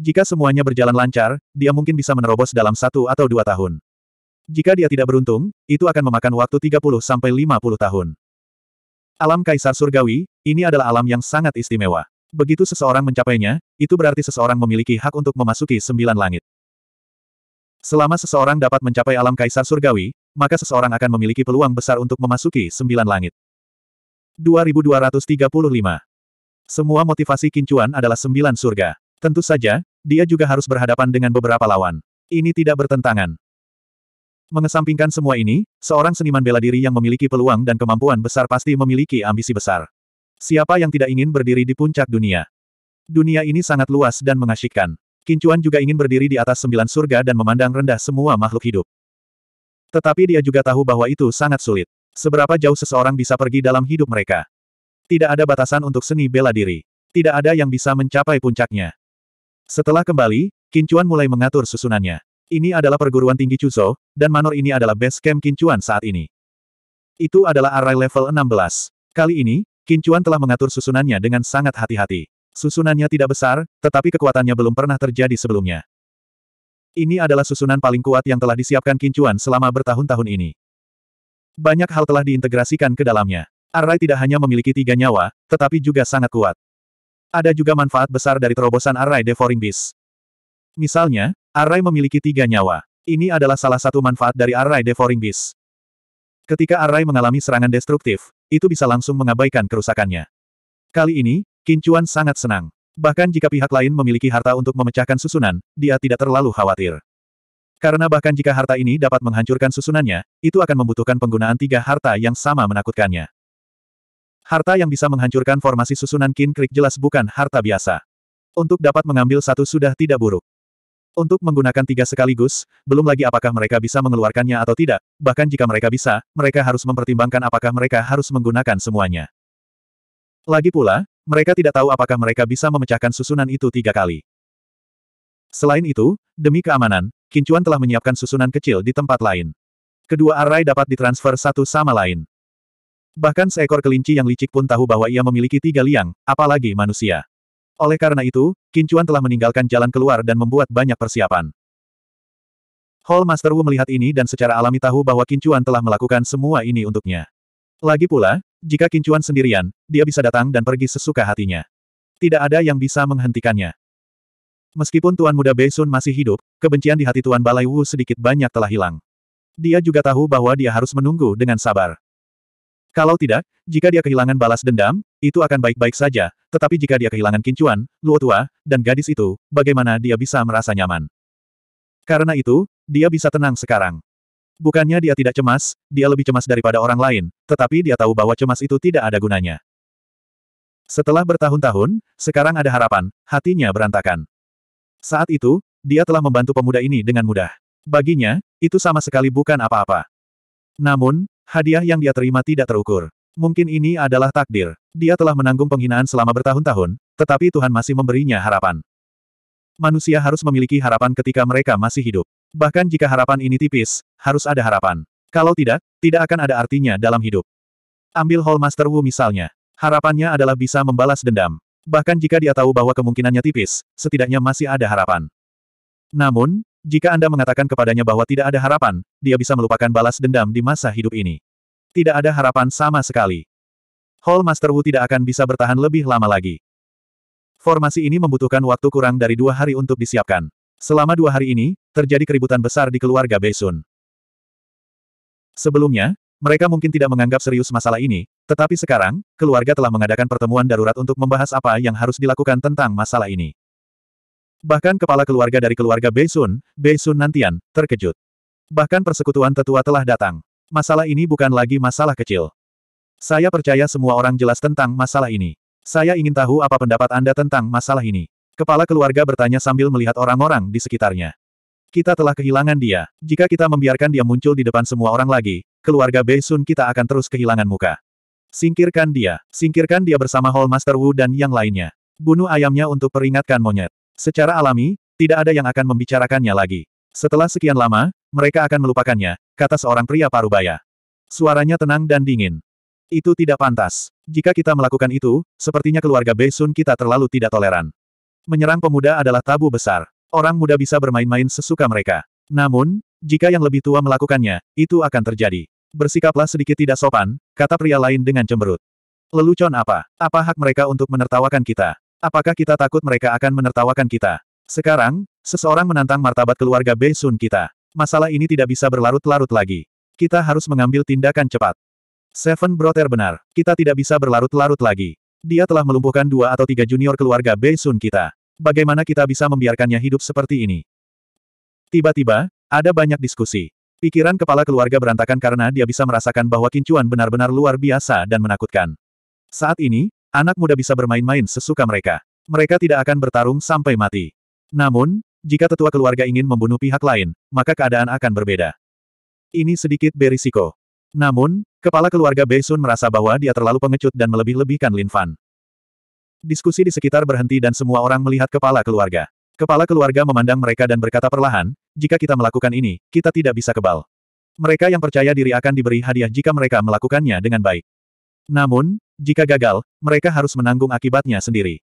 Speaker 1: Jika semuanya berjalan lancar, dia mungkin bisa menerobos dalam satu atau dua tahun. Jika dia tidak beruntung, itu akan memakan waktu 30-50 tahun. Alam Kaisar Surgawi, ini adalah alam yang sangat istimewa. Begitu seseorang mencapainya, itu berarti seseorang memiliki hak untuk memasuki sembilan langit. Selama seseorang dapat mencapai alam Kaisar Surgawi, maka seseorang akan memiliki peluang besar untuk memasuki sembilan langit. 2235. Semua motivasi kincuan adalah sembilan surga. Tentu saja, dia juga harus berhadapan dengan beberapa lawan. Ini tidak bertentangan. Mengesampingkan semua ini, seorang seniman bela diri yang memiliki peluang dan kemampuan besar pasti memiliki ambisi besar. Siapa yang tidak ingin berdiri di puncak dunia? Dunia ini sangat luas dan mengasyikkan. Kincuan juga ingin berdiri di atas sembilan surga dan memandang rendah semua makhluk hidup. Tetapi dia juga tahu bahwa itu sangat sulit. Seberapa jauh seseorang bisa pergi dalam hidup mereka? Tidak ada batasan untuk seni bela diri. Tidak ada yang bisa mencapai puncaknya. Setelah kembali, Kincuan mulai mengatur susunannya. Ini adalah perguruan tinggi Chuzo, dan manor ini adalah base camp Kincuan saat ini. Itu adalah array level 16. Kali ini, Kincuan telah mengatur susunannya dengan sangat hati-hati. Susunannya tidak besar, tetapi kekuatannya belum pernah terjadi sebelumnya. Ini adalah susunan paling kuat yang telah disiapkan Kincuan selama bertahun-tahun ini. Banyak hal telah diintegrasikan ke dalamnya. Array tidak hanya memiliki tiga nyawa, tetapi juga sangat kuat. Ada juga manfaat besar dari terobosan array Devouring Beast. Misalnya, Arai memiliki tiga nyawa. Ini adalah salah satu manfaat dari Arai Devouring Beast. Ketika Arai mengalami serangan destruktif, itu bisa langsung mengabaikan kerusakannya. Kali ini, Kincuan sangat senang. Bahkan jika pihak lain memiliki harta untuk memecahkan susunan, dia tidak terlalu khawatir. Karena bahkan jika harta ini dapat menghancurkan susunannya, itu akan membutuhkan penggunaan tiga harta yang sama menakutkannya. Harta yang bisa menghancurkan formasi susunan Kin Krik jelas bukan harta biasa. Untuk dapat mengambil satu sudah tidak buruk. Untuk menggunakan tiga sekaligus, belum lagi apakah mereka bisa mengeluarkannya atau tidak, bahkan jika mereka bisa, mereka harus mempertimbangkan apakah mereka harus menggunakan semuanya. Lagi pula, mereka tidak tahu apakah mereka bisa memecahkan susunan itu tiga kali. Selain itu, demi keamanan, Kincuan telah menyiapkan susunan kecil di tempat lain. Kedua array dapat ditransfer satu sama lain. Bahkan seekor kelinci yang licik pun tahu bahwa ia memiliki tiga liang, apalagi manusia. Oleh karena itu, Kincuan telah meninggalkan jalan keluar dan membuat banyak persiapan. Hall Master Wu melihat ini dan secara alami tahu bahwa Kincuan telah melakukan semua ini untuknya. Lagi pula, jika Kincuan sendirian, dia bisa datang dan pergi sesuka hatinya. Tidak ada yang bisa menghentikannya. Meskipun Tuan Muda Beisun masih hidup, kebencian di hati Tuan Balai Wu sedikit banyak telah hilang. Dia juga tahu bahwa dia harus menunggu dengan sabar. Kalau tidak, jika dia kehilangan balas dendam, itu akan baik-baik saja, tetapi jika dia kehilangan kincuan, Luo Tua, dan gadis itu, bagaimana dia bisa merasa nyaman? Karena itu, dia bisa tenang sekarang. Bukannya dia tidak cemas, dia lebih cemas daripada orang lain, tetapi dia tahu bahwa cemas itu tidak ada gunanya. Setelah bertahun-tahun, sekarang ada harapan, hatinya berantakan. Saat itu, dia telah membantu pemuda ini dengan mudah. Baginya, itu sama sekali bukan apa-apa. Namun, Hadiah yang dia terima tidak terukur. Mungkin ini adalah takdir. Dia telah menanggung penghinaan selama bertahun-tahun, tetapi Tuhan masih memberinya harapan. Manusia harus memiliki harapan ketika mereka masih hidup. Bahkan jika harapan ini tipis, harus ada harapan. Kalau tidak, tidak akan ada artinya dalam hidup. Ambil Hallmaster Wu misalnya. Harapannya adalah bisa membalas dendam. Bahkan jika dia tahu bahwa kemungkinannya tipis, setidaknya masih ada harapan. Namun, jika Anda mengatakan kepadanya bahwa tidak ada harapan, dia bisa melupakan balas dendam di masa hidup ini. Tidak ada harapan sama sekali. Hall Master Wu tidak akan bisa bertahan lebih lama lagi. Formasi ini membutuhkan waktu kurang dari dua hari untuk disiapkan. Selama dua hari ini, terjadi keributan besar di keluarga Besun. Sebelumnya, mereka mungkin tidak menganggap serius masalah ini, tetapi sekarang, keluarga telah mengadakan pertemuan darurat untuk membahas apa yang harus dilakukan tentang masalah ini. Bahkan kepala keluarga dari keluarga Sun, Beisun, Sun Nantian, terkejut. Bahkan persekutuan tetua telah datang. Masalah ini bukan lagi masalah kecil. Saya percaya semua orang jelas tentang masalah ini. Saya ingin tahu apa pendapat Anda tentang masalah ini. Kepala keluarga bertanya sambil melihat orang-orang di sekitarnya. Kita telah kehilangan dia. Jika kita membiarkan dia muncul di depan semua orang lagi, keluarga Sun kita akan terus kehilangan muka. Singkirkan dia. Singkirkan dia bersama Hall Master Wu dan yang lainnya. Bunuh ayamnya untuk peringatkan monyet. Secara alami, tidak ada yang akan membicarakannya lagi. Setelah sekian lama, mereka akan melupakannya, kata seorang pria parubaya. Suaranya tenang dan dingin. Itu tidak pantas. Jika kita melakukan itu, sepertinya keluarga Beisun kita terlalu tidak toleran. Menyerang pemuda adalah tabu besar. Orang muda bisa bermain-main sesuka mereka. Namun, jika yang lebih tua melakukannya, itu akan terjadi. Bersikaplah sedikit tidak sopan, kata pria lain dengan cemberut. Lelucon apa? Apa hak mereka untuk menertawakan kita? Apakah kita takut mereka akan menertawakan kita? Sekarang, seseorang menantang martabat keluarga Bei Sun kita. Masalah ini tidak bisa berlarut-larut lagi. Kita harus mengambil tindakan cepat. Seven Brother benar, kita tidak bisa berlarut-larut lagi. Dia telah melumpuhkan dua atau tiga junior keluarga Bei Sun kita. Bagaimana kita bisa membiarkannya hidup seperti ini? Tiba-tiba, ada banyak diskusi. Pikiran kepala keluarga berantakan karena dia bisa merasakan bahwa kincuan benar-benar luar biasa dan menakutkan. Saat ini, anak muda bisa bermain-main sesuka mereka. Mereka tidak akan bertarung sampai mati. Namun, jika tetua keluarga ingin membunuh pihak lain, maka keadaan akan berbeda. Ini sedikit berisiko. Namun, kepala keluarga Beisun merasa bahwa dia terlalu pengecut dan melebih-lebihkan Lin Fan. Diskusi di sekitar berhenti dan semua orang melihat kepala keluarga. Kepala keluarga memandang mereka dan berkata perlahan, jika kita melakukan ini, kita tidak bisa kebal. Mereka yang percaya diri akan diberi hadiah jika mereka melakukannya dengan baik. Namun, jika gagal, mereka harus menanggung akibatnya sendiri.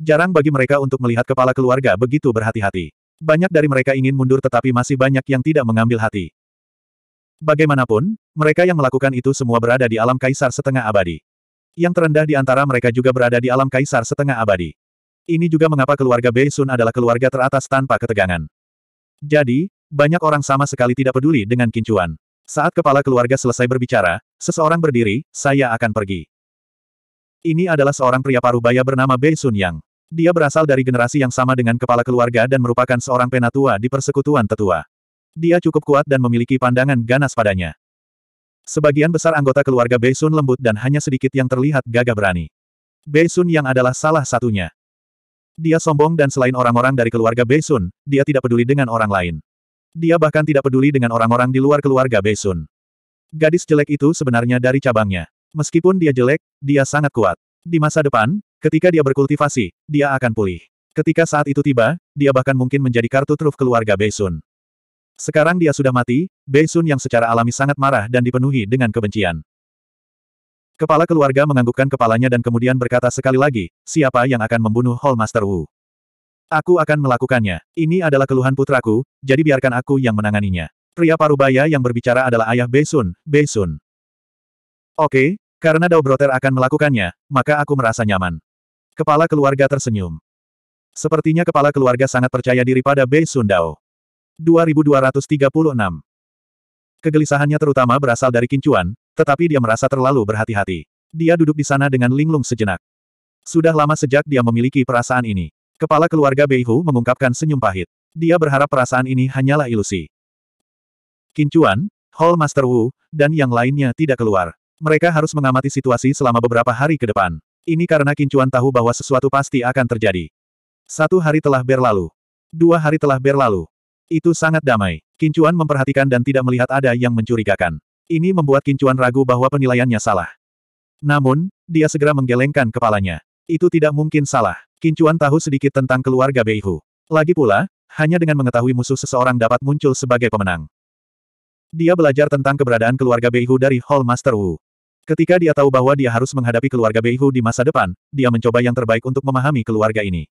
Speaker 1: Jarang bagi mereka untuk melihat kepala keluarga begitu berhati-hati. Banyak dari mereka ingin mundur tetapi masih banyak yang tidak mengambil hati. Bagaimanapun, mereka yang melakukan itu semua berada di alam kaisar setengah abadi. Yang terendah di antara mereka juga berada di alam kaisar setengah abadi. Ini juga mengapa keluarga Bei Sun adalah keluarga teratas tanpa ketegangan. Jadi, banyak orang sama sekali tidak peduli dengan kincuan. Saat kepala keluarga selesai berbicara, seseorang berdiri, saya akan pergi. Ini adalah seorang pria parubaya bernama Bei Sun Yang. Dia berasal dari generasi yang sama dengan kepala keluarga dan merupakan seorang penatua di persekutuan tetua. Dia cukup kuat dan memiliki pandangan ganas padanya. Sebagian besar anggota keluarga Bei Sun lembut dan hanya sedikit yang terlihat gagah berani. Bei Sun yang adalah salah satunya. Dia sombong dan selain orang-orang dari keluarga Bei Sun, dia tidak peduli dengan orang lain. Dia bahkan tidak peduli dengan orang-orang di luar keluarga Beisun. Gadis jelek itu sebenarnya dari cabangnya. Meskipun dia jelek, dia sangat kuat. Di masa depan, ketika dia berkultivasi, dia akan pulih. Ketika saat itu tiba, dia bahkan mungkin menjadi kartu truf keluarga Beisun. Sekarang dia sudah mati, Beisun yang secara alami sangat marah dan dipenuhi dengan kebencian. Kepala keluarga menganggukkan kepalanya dan kemudian berkata sekali lagi, siapa yang akan membunuh Hallmaster Wu? Aku akan melakukannya. Ini adalah keluhan putraku, jadi biarkan aku yang menanganinya. Pria parubaya yang berbicara adalah ayah Besun, Besun. Oke, karena Broter akan melakukannya, maka aku merasa nyaman. Kepala keluarga tersenyum. Sepertinya kepala keluarga sangat percaya diri pada Besun Dao. 2236 Kegelisahannya terutama berasal dari kincuan, tetapi dia merasa terlalu berhati-hati. Dia duduk di sana dengan linglung sejenak. Sudah lama sejak dia memiliki perasaan ini. Kepala keluarga Beihu mengungkapkan senyum pahit. Dia berharap perasaan ini hanyalah ilusi. Kincuan, Hall Master Wu, dan yang lainnya tidak keluar. Mereka harus mengamati situasi selama beberapa hari ke depan. Ini karena Kincuan tahu bahwa sesuatu pasti akan terjadi. Satu hari telah berlalu. Dua hari telah berlalu. Itu sangat damai. Kincuan memperhatikan dan tidak melihat ada yang mencurigakan. Ini membuat Kincuan ragu bahwa penilaiannya salah. Namun, dia segera menggelengkan kepalanya. Itu tidak mungkin salah. Kincuan tahu sedikit tentang keluarga Beihu. Lagi pula, hanya dengan mengetahui musuh seseorang dapat muncul sebagai pemenang. Dia belajar tentang keberadaan keluarga Beihu dari Hall Master Wu. Ketika dia tahu bahwa dia harus menghadapi keluarga Beihu di masa depan, dia mencoba yang terbaik untuk memahami keluarga ini.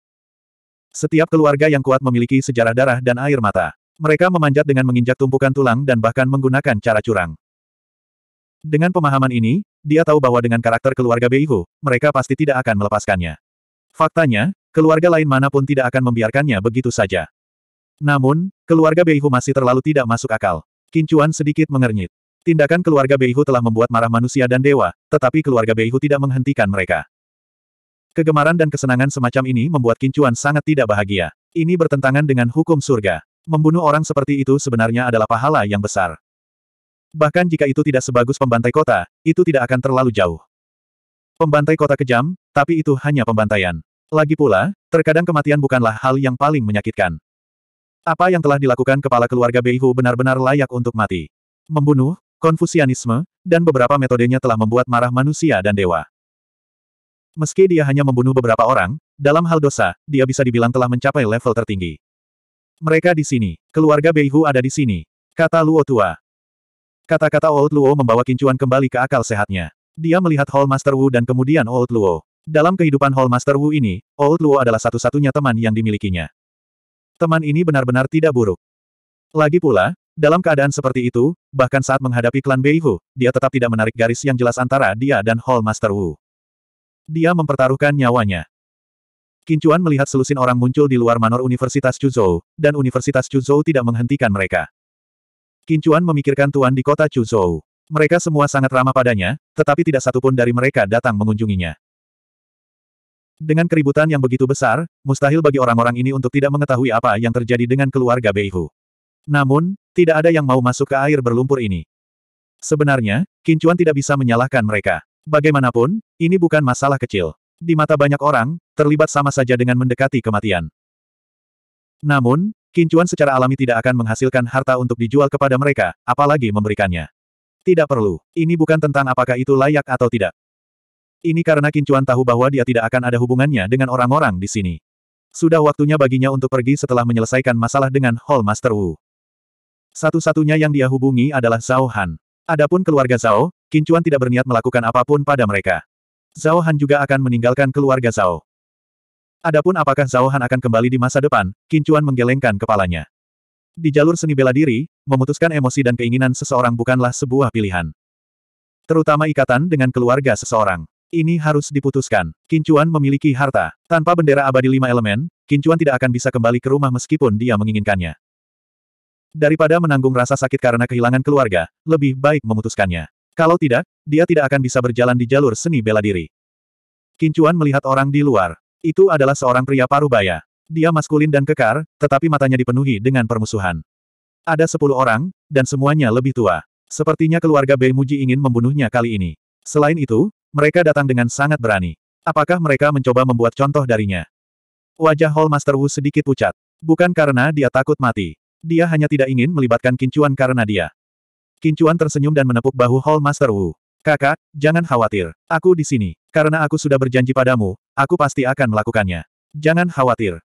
Speaker 1: Setiap keluarga yang kuat memiliki sejarah darah dan air mata. Mereka memanjat dengan menginjak tumpukan tulang dan bahkan menggunakan cara curang. Dengan pemahaman ini, dia tahu bahwa dengan karakter keluarga Beihu, mereka pasti tidak akan melepaskannya. Faktanya, keluarga lain manapun tidak akan membiarkannya begitu saja. Namun, keluarga Beihu masih terlalu tidak masuk akal. Kincuan sedikit mengernyit. Tindakan keluarga Beihu telah membuat marah manusia dan dewa, tetapi keluarga Beihu tidak menghentikan mereka. Kegemaran dan kesenangan semacam ini membuat Kincuan sangat tidak bahagia. Ini bertentangan dengan hukum surga. Membunuh orang seperti itu sebenarnya adalah pahala yang besar. Bahkan jika itu tidak sebagus pembantai kota, itu tidak akan terlalu jauh. Pembantai kota kejam, tapi itu hanya pembantaian. Lagi pula, terkadang kematian bukanlah hal yang paling menyakitkan. Apa yang telah dilakukan kepala keluarga Beihu benar-benar layak untuk mati. Membunuh, konfusianisme, dan beberapa metodenya telah membuat marah manusia dan dewa. Meski dia hanya membunuh beberapa orang, dalam hal dosa, dia bisa dibilang telah mencapai level tertinggi. Mereka di sini, keluarga Beihu ada di sini, kata Luo Tua. Kata-kata Old Luo membawa kincuan kembali ke akal sehatnya. Dia melihat Hall Master Wu dan kemudian Old Luo. Dalam kehidupan Hall Master Wu ini, Old Luo adalah satu-satunya teman yang dimilikinya. Teman ini benar-benar tidak buruk. Lagi pula, dalam keadaan seperti itu, bahkan saat menghadapi klan Bei Hu, dia tetap tidak menarik garis yang jelas antara dia dan Hall Master Wu. Dia mempertaruhkan nyawanya. Kincuan melihat selusin orang muncul di luar manor Universitas Chuzhou, dan Universitas Chuzhou tidak menghentikan mereka. Kincuan memikirkan Tuan di kota Chuzhou. Mereka semua sangat ramah padanya, tetapi tidak satupun dari mereka datang mengunjunginya. Dengan keributan yang begitu besar, mustahil bagi orang-orang ini untuk tidak mengetahui apa yang terjadi dengan keluarga Beihu. Namun, tidak ada yang mau masuk ke air berlumpur ini. Sebenarnya, Kincuan tidak bisa menyalahkan mereka. Bagaimanapun, ini bukan masalah kecil. Di mata banyak orang, terlibat sama saja dengan mendekati kematian. Namun, Kincuan secara alami tidak akan menghasilkan harta untuk dijual kepada mereka, apalagi memberikannya. Tidak perlu. Ini bukan tentang apakah itu layak atau tidak. Ini karena Kincuan tahu bahwa dia tidak akan ada hubungannya dengan orang-orang di sini. Sudah waktunya baginya untuk pergi setelah menyelesaikan masalah dengan Hall Master Wu. Satu-satunya yang dia hubungi adalah Zhao Han. Adapun keluarga Zhao, Kincuan tidak berniat melakukan apapun pada mereka. Zhao Han juga akan meninggalkan keluarga Zhao. Adapun apakah Zhao akan kembali di masa depan, Kincuan menggelengkan kepalanya. Di jalur seni bela diri, memutuskan emosi dan keinginan seseorang bukanlah sebuah pilihan. Terutama ikatan dengan keluarga seseorang. Ini harus diputuskan. Kincuan memiliki harta. Tanpa bendera abadi lima elemen, Kincuan tidak akan bisa kembali ke rumah meskipun dia menginginkannya. Daripada menanggung rasa sakit karena kehilangan keluarga, lebih baik memutuskannya. Kalau tidak, dia tidak akan bisa berjalan di jalur seni bela diri. Kincuan melihat orang di luar. Itu adalah seorang pria parubaya. Dia maskulin dan kekar, tetapi matanya dipenuhi dengan permusuhan. Ada sepuluh orang, dan semuanya lebih tua. Sepertinya keluarga Bei Muji ingin membunuhnya kali ini. Selain itu, mereka datang dengan sangat berani. Apakah mereka mencoba membuat contoh darinya? Wajah Hall Master Wu sedikit pucat. Bukan karena dia takut mati. Dia hanya tidak ingin melibatkan Kincuan karena dia. Kincuan tersenyum dan menepuk bahu Hall Master Wu. Kakak, jangan khawatir. Aku di sini. Karena aku sudah berjanji padamu, Aku pasti akan melakukannya. Jangan khawatir.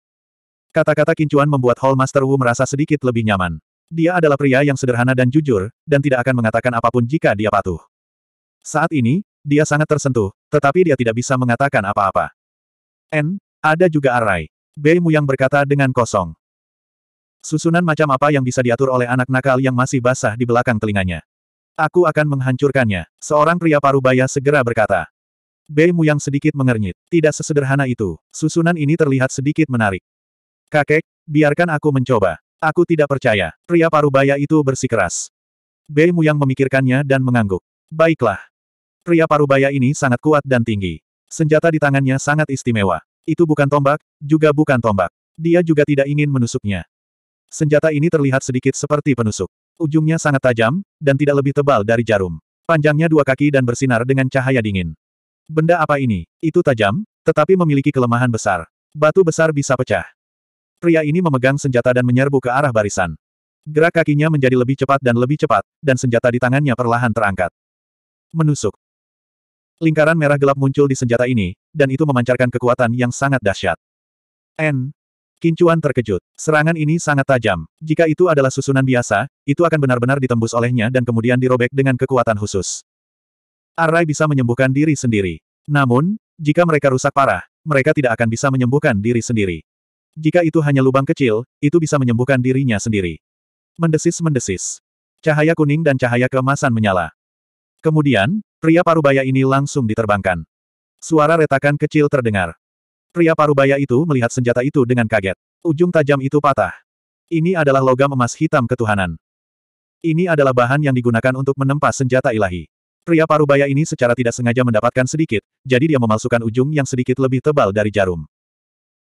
Speaker 1: Kata-kata Kincuan membuat Hall Master Wu merasa sedikit lebih nyaman. Dia adalah pria yang sederhana dan jujur, dan tidak akan mengatakan apapun jika dia patuh. Saat ini, dia sangat tersentuh, tetapi dia tidak bisa mengatakan apa-apa. N, ada juga Arai. B Mu yang berkata dengan kosong. Susunan macam apa yang bisa diatur oleh anak nakal yang masih basah di belakang telinganya? Aku akan menghancurkannya, seorang pria parubaya segera berkata. Bei Muyang sedikit mengernyit. Tidak sesederhana itu, susunan ini terlihat sedikit menarik. Kakek, biarkan aku mencoba. Aku tidak percaya. Pria parubaya itu bersikeras. Bei Muyang memikirkannya dan mengangguk. Baiklah. Pria parubaya ini sangat kuat dan tinggi. Senjata di tangannya sangat istimewa. Itu bukan tombak, juga bukan tombak. Dia juga tidak ingin menusuknya. Senjata ini terlihat sedikit seperti penusuk. Ujungnya sangat tajam, dan tidak lebih tebal dari jarum. Panjangnya dua kaki dan bersinar dengan cahaya dingin. Benda apa ini? Itu tajam, tetapi memiliki kelemahan besar. Batu besar bisa pecah. Pria ini memegang senjata dan menyerbu ke arah barisan. Gerak kakinya menjadi lebih cepat dan lebih cepat, dan senjata di tangannya perlahan terangkat. Menusuk. Lingkaran merah gelap muncul di senjata ini, dan itu memancarkan kekuatan yang sangat dahsyat. N. Kincuan terkejut. Serangan ini sangat tajam. Jika itu adalah susunan biasa, itu akan benar-benar ditembus olehnya dan kemudian dirobek dengan kekuatan khusus. Arai bisa menyembuhkan diri sendiri. Namun, jika mereka rusak parah, mereka tidak akan bisa menyembuhkan diri sendiri. Jika itu hanya lubang kecil, itu bisa menyembuhkan dirinya sendiri. Mendesis-mendesis. Cahaya kuning dan cahaya kemasan menyala. Kemudian, pria parubaya ini langsung diterbangkan. Suara retakan kecil terdengar. Pria parubaya itu melihat senjata itu dengan kaget. Ujung tajam itu patah. Ini adalah logam emas hitam ketuhanan. Ini adalah bahan yang digunakan untuk menempa senjata ilahi. Pria parubaya ini secara tidak sengaja mendapatkan sedikit, jadi dia memalsukan ujung yang sedikit lebih tebal dari jarum.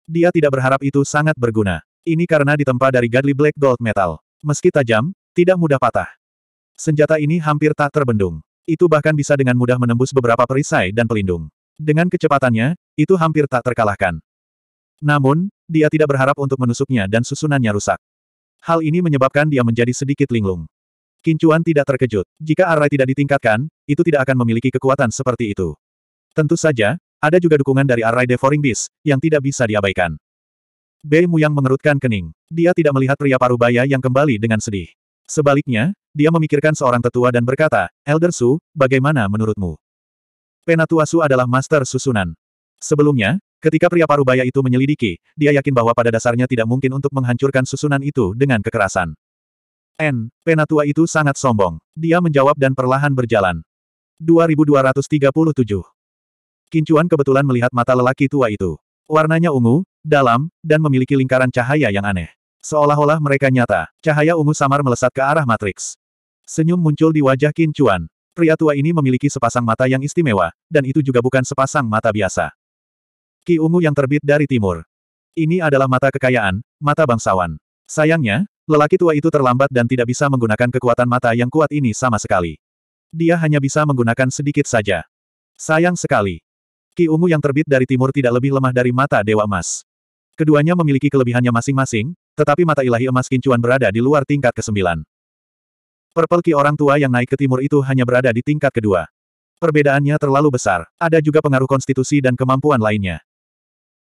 Speaker 1: Dia tidak berharap itu sangat berguna. Ini karena ditempa dari Godly Black Gold Metal. Meski tajam, tidak mudah patah. Senjata ini hampir tak terbendung. Itu bahkan bisa dengan mudah menembus beberapa perisai dan pelindung. Dengan kecepatannya, itu hampir tak terkalahkan. Namun, dia tidak berharap untuk menusuknya dan susunannya rusak. Hal ini menyebabkan dia menjadi sedikit linglung. Kincuan tidak terkejut. Jika Arai tidak ditingkatkan, itu tidak akan memiliki kekuatan seperti itu. Tentu saja, ada juga dukungan dari Arai Devouring Beast, yang tidak bisa diabaikan. Bei yang mengerutkan kening. Dia tidak melihat pria parubaya yang kembali dengan sedih. Sebaliknya, dia memikirkan seorang tetua dan berkata, Elder Su, bagaimana menurutmu? Penatua Su adalah master susunan. Sebelumnya, ketika pria parubaya itu menyelidiki, dia yakin bahwa pada dasarnya tidak mungkin untuk menghancurkan susunan itu dengan kekerasan. N, penatua itu sangat sombong. Dia menjawab dan perlahan berjalan. 2237. Kincuan kebetulan melihat mata lelaki tua itu. Warnanya ungu, dalam, dan memiliki lingkaran cahaya yang aneh. Seolah-olah mereka nyata, cahaya ungu samar melesat ke arah matriks. Senyum muncul di wajah Kincuan. Pria tua ini memiliki sepasang mata yang istimewa, dan itu juga bukan sepasang mata biasa. Ki ungu yang terbit dari timur. Ini adalah mata kekayaan, mata bangsawan. Sayangnya, Lelaki tua itu terlambat dan tidak bisa menggunakan kekuatan mata yang kuat ini sama sekali. Dia hanya bisa menggunakan sedikit saja. Sayang sekali. Ki ungu yang terbit dari timur tidak lebih lemah dari mata Dewa Emas. Keduanya memiliki kelebihannya masing-masing, tetapi mata ilahi emas kincuan berada di luar tingkat ke-9. Purple Ki orang tua yang naik ke timur itu hanya berada di tingkat kedua. Perbedaannya terlalu besar. Ada juga pengaruh konstitusi dan kemampuan lainnya.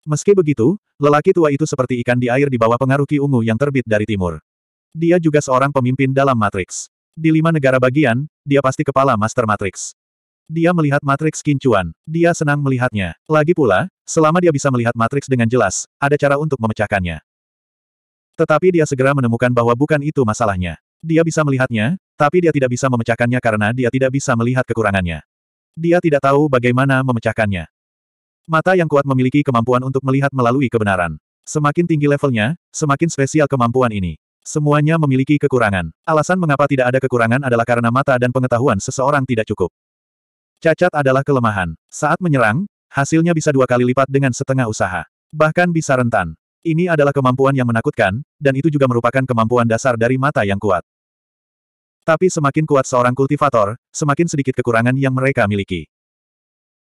Speaker 1: Meski begitu, lelaki tua itu seperti ikan di air di bawah pengaruh Ki Ungu yang terbit dari timur. Dia juga seorang pemimpin dalam Matriks. Di lima negara bagian, dia pasti kepala Master Matriks. Dia melihat Matriks kincuan. Dia senang melihatnya. Lagi pula, selama dia bisa melihat Matriks dengan jelas, ada cara untuk memecahkannya. Tetapi dia segera menemukan bahwa bukan itu masalahnya. Dia bisa melihatnya, tapi dia tidak bisa memecahkannya karena dia tidak bisa melihat kekurangannya. Dia tidak tahu bagaimana memecahkannya. Mata yang kuat memiliki kemampuan untuk melihat melalui kebenaran. Semakin tinggi levelnya, semakin spesial kemampuan ini. Semuanya memiliki kekurangan. Alasan mengapa tidak ada kekurangan adalah karena mata dan pengetahuan seseorang tidak cukup. Cacat adalah kelemahan. Saat menyerang, hasilnya bisa dua kali lipat dengan setengah usaha. Bahkan bisa rentan. Ini adalah kemampuan yang menakutkan, dan itu juga merupakan kemampuan dasar dari mata yang kuat. Tapi semakin kuat seorang kultivator, semakin sedikit kekurangan yang mereka miliki.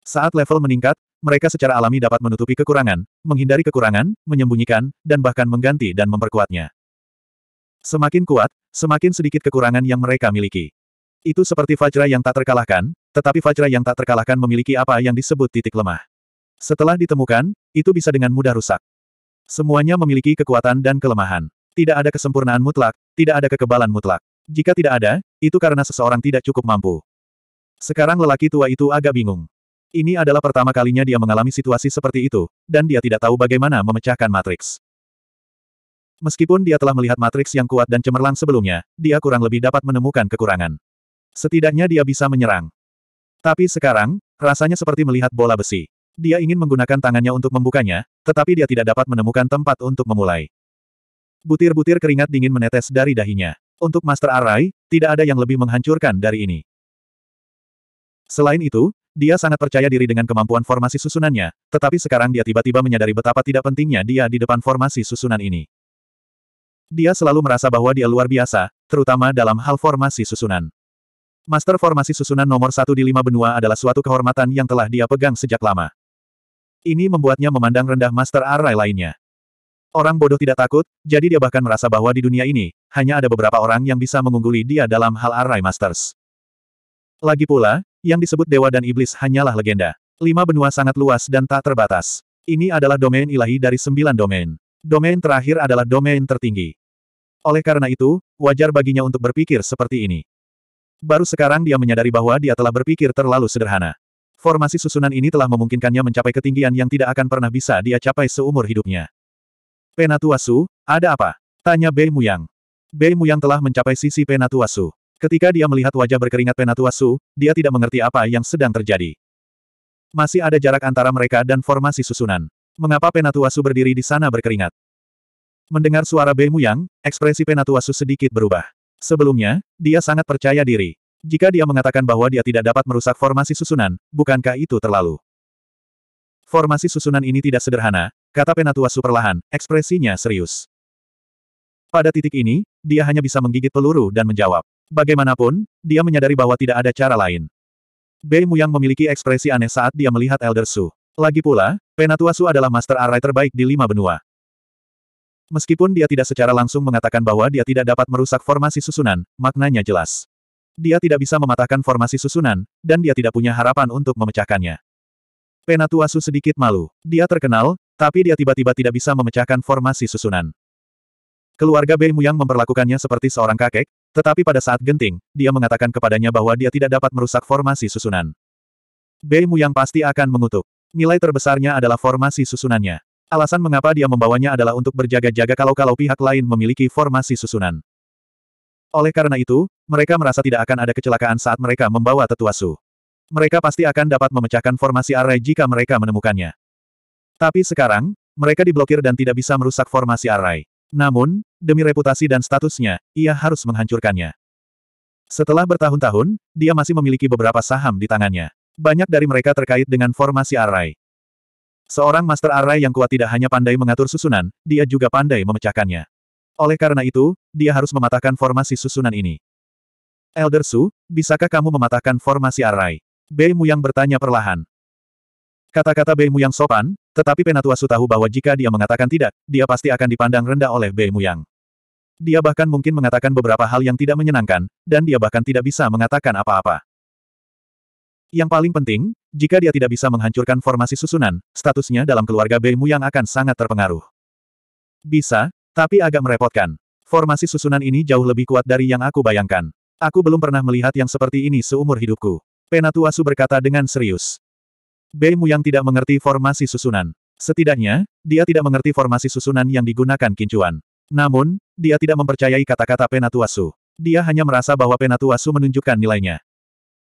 Speaker 1: Saat level meningkat, mereka secara alami dapat menutupi kekurangan, menghindari kekurangan, menyembunyikan, dan bahkan mengganti dan memperkuatnya. Semakin kuat, semakin sedikit kekurangan yang mereka miliki. Itu seperti Fajra yang tak terkalahkan, tetapi Fajra yang tak terkalahkan memiliki apa yang disebut titik lemah. Setelah ditemukan, itu bisa dengan mudah rusak. Semuanya memiliki kekuatan dan kelemahan. Tidak ada kesempurnaan mutlak, tidak ada kekebalan mutlak. Jika tidak ada, itu karena seseorang tidak cukup mampu. Sekarang lelaki tua itu agak bingung. Ini adalah pertama kalinya dia mengalami situasi seperti itu, dan dia tidak tahu bagaimana memecahkan matriks. Meskipun dia telah melihat matriks yang kuat dan cemerlang sebelumnya, dia kurang lebih dapat menemukan kekurangan. Setidaknya dia bisa menyerang. Tapi sekarang, rasanya seperti melihat bola besi. Dia ingin menggunakan tangannya untuk membukanya, tetapi dia tidak dapat menemukan tempat untuk memulai. Butir-butir keringat dingin menetes dari dahinya. Untuk Master Arai, tidak ada yang lebih menghancurkan dari ini. Selain itu, dia sangat percaya diri dengan kemampuan formasi susunannya, tetapi sekarang dia tiba-tiba menyadari betapa tidak pentingnya dia di depan formasi susunan ini. Dia selalu merasa bahwa dia luar biasa, terutama dalam hal formasi susunan. Master formasi susunan nomor satu di lima benua adalah suatu kehormatan yang telah dia pegang sejak lama. Ini membuatnya memandang rendah Master Array lainnya. Orang bodoh tidak takut, jadi dia bahkan merasa bahwa di dunia ini, hanya ada beberapa orang yang bisa mengungguli dia dalam hal Array Masters. Lagi pula, yang disebut dewa dan iblis hanyalah legenda. Lima benua sangat luas dan tak terbatas. Ini adalah domain ilahi dari sembilan domain. Domain terakhir adalah domain tertinggi. Oleh karena itu, wajar baginya untuk berpikir seperti ini. Baru sekarang dia menyadari bahwa dia telah berpikir terlalu sederhana. Formasi susunan ini telah memungkinkannya mencapai ketinggian yang tidak akan pernah bisa dia capai seumur hidupnya. Penatuasu, ada apa? Tanya Bei Muyang. Bei Muyang telah mencapai sisi Penatuasu. Ketika dia melihat wajah berkeringat Penatuasu, dia tidak mengerti apa yang sedang terjadi. Masih ada jarak antara mereka dan formasi susunan. Mengapa Penatuasu berdiri di sana berkeringat? Mendengar suara Bei Muyang, ekspresi Penatuasu sedikit berubah. Sebelumnya, dia sangat percaya diri. Jika dia mengatakan bahwa dia tidak dapat merusak formasi susunan, bukankah itu terlalu? Formasi susunan ini tidak sederhana, kata Penatuasu perlahan, ekspresinya serius. Pada titik ini, dia hanya bisa menggigit peluru dan menjawab. Bagaimanapun, dia menyadari bahwa tidak ada cara lain. Bei Muyang memiliki ekspresi aneh saat dia melihat Elder Su. Lagi pula, Penatua Su adalah Master Array terbaik di lima benua. Meskipun dia tidak secara langsung mengatakan bahwa dia tidak dapat merusak formasi susunan, maknanya jelas. Dia tidak bisa mematahkan formasi susunan, dan dia tidak punya harapan untuk memecahkannya. Penatua Su sedikit malu. Dia terkenal, tapi dia tiba-tiba tidak bisa memecahkan formasi susunan. Keluarga Bei Muyang memperlakukannya seperti seorang kakek, tetapi pada saat genting, dia mengatakan kepadanya bahwa dia tidak dapat merusak formasi susunan. Bei Muyang pasti akan mengutuk. Nilai terbesarnya adalah formasi susunannya. Alasan mengapa dia membawanya adalah untuk berjaga-jaga kalau-kalau pihak lain memiliki formasi susunan. Oleh karena itu, mereka merasa tidak akan ada kecelakaan saat mereka membawa tetua Su. Mereka pasti akan dapat memecahkan formasi array jika mereka menemukannya. Tapi sekarang, mereka diblokir dan tidak bisa merusak formasi array. Namun, demi reputasi dan statusnya, ia harus menghancurkannya. Setelah bertahun-tahun, dia masih memiliki beberapa saham di tangannya. Banyak dari mereka terkait dengan formasi arai. Seorang master arai yang kuat tidak hanya pandai mengatur susunan, dia juga pandai memecahkannya. Oleh karena itu, dia harus mematahkan formasi susunan ini. Elder Su, bisakah kamu mematahkan formasi Arai? Bei yang bertanya perlahan. Kata-kata Bei yang sopan, tetapi Penatua Su tahu bahwa jika dia mengatakan tidak, dia pasti akan dipandang rendah oleh Bei Muyang. Dia bahkan mungkin mengatakan beberapa hal yang tidak menyenangkan, dan dia bahkan tidak bisa mengatakan apa-apa. Yang paling penting, jika dia tidak bisa menghancurkan formasi susunan, statusnya dalam keluarga Bei Muyang akan sangat terpengaruh. Bisa, tapi agak merepotkan. Formasi susunan ini jauh lebih kuat dari yang aku bayangkan. Aku belum pernah melihat yang seperti ini seumur hidupku. Penatua Su berkata dengan serius. Bei Muyang tidak mengerti formasi susunan. Setidaknya, dia tidak mengerti formasi susunan yang digunakan Kincuan. Namun, dia tidak mempercayai kata-kata Penatuasu. Dia hanya merasa bahwa Penatuasu menunjukkan nilainya.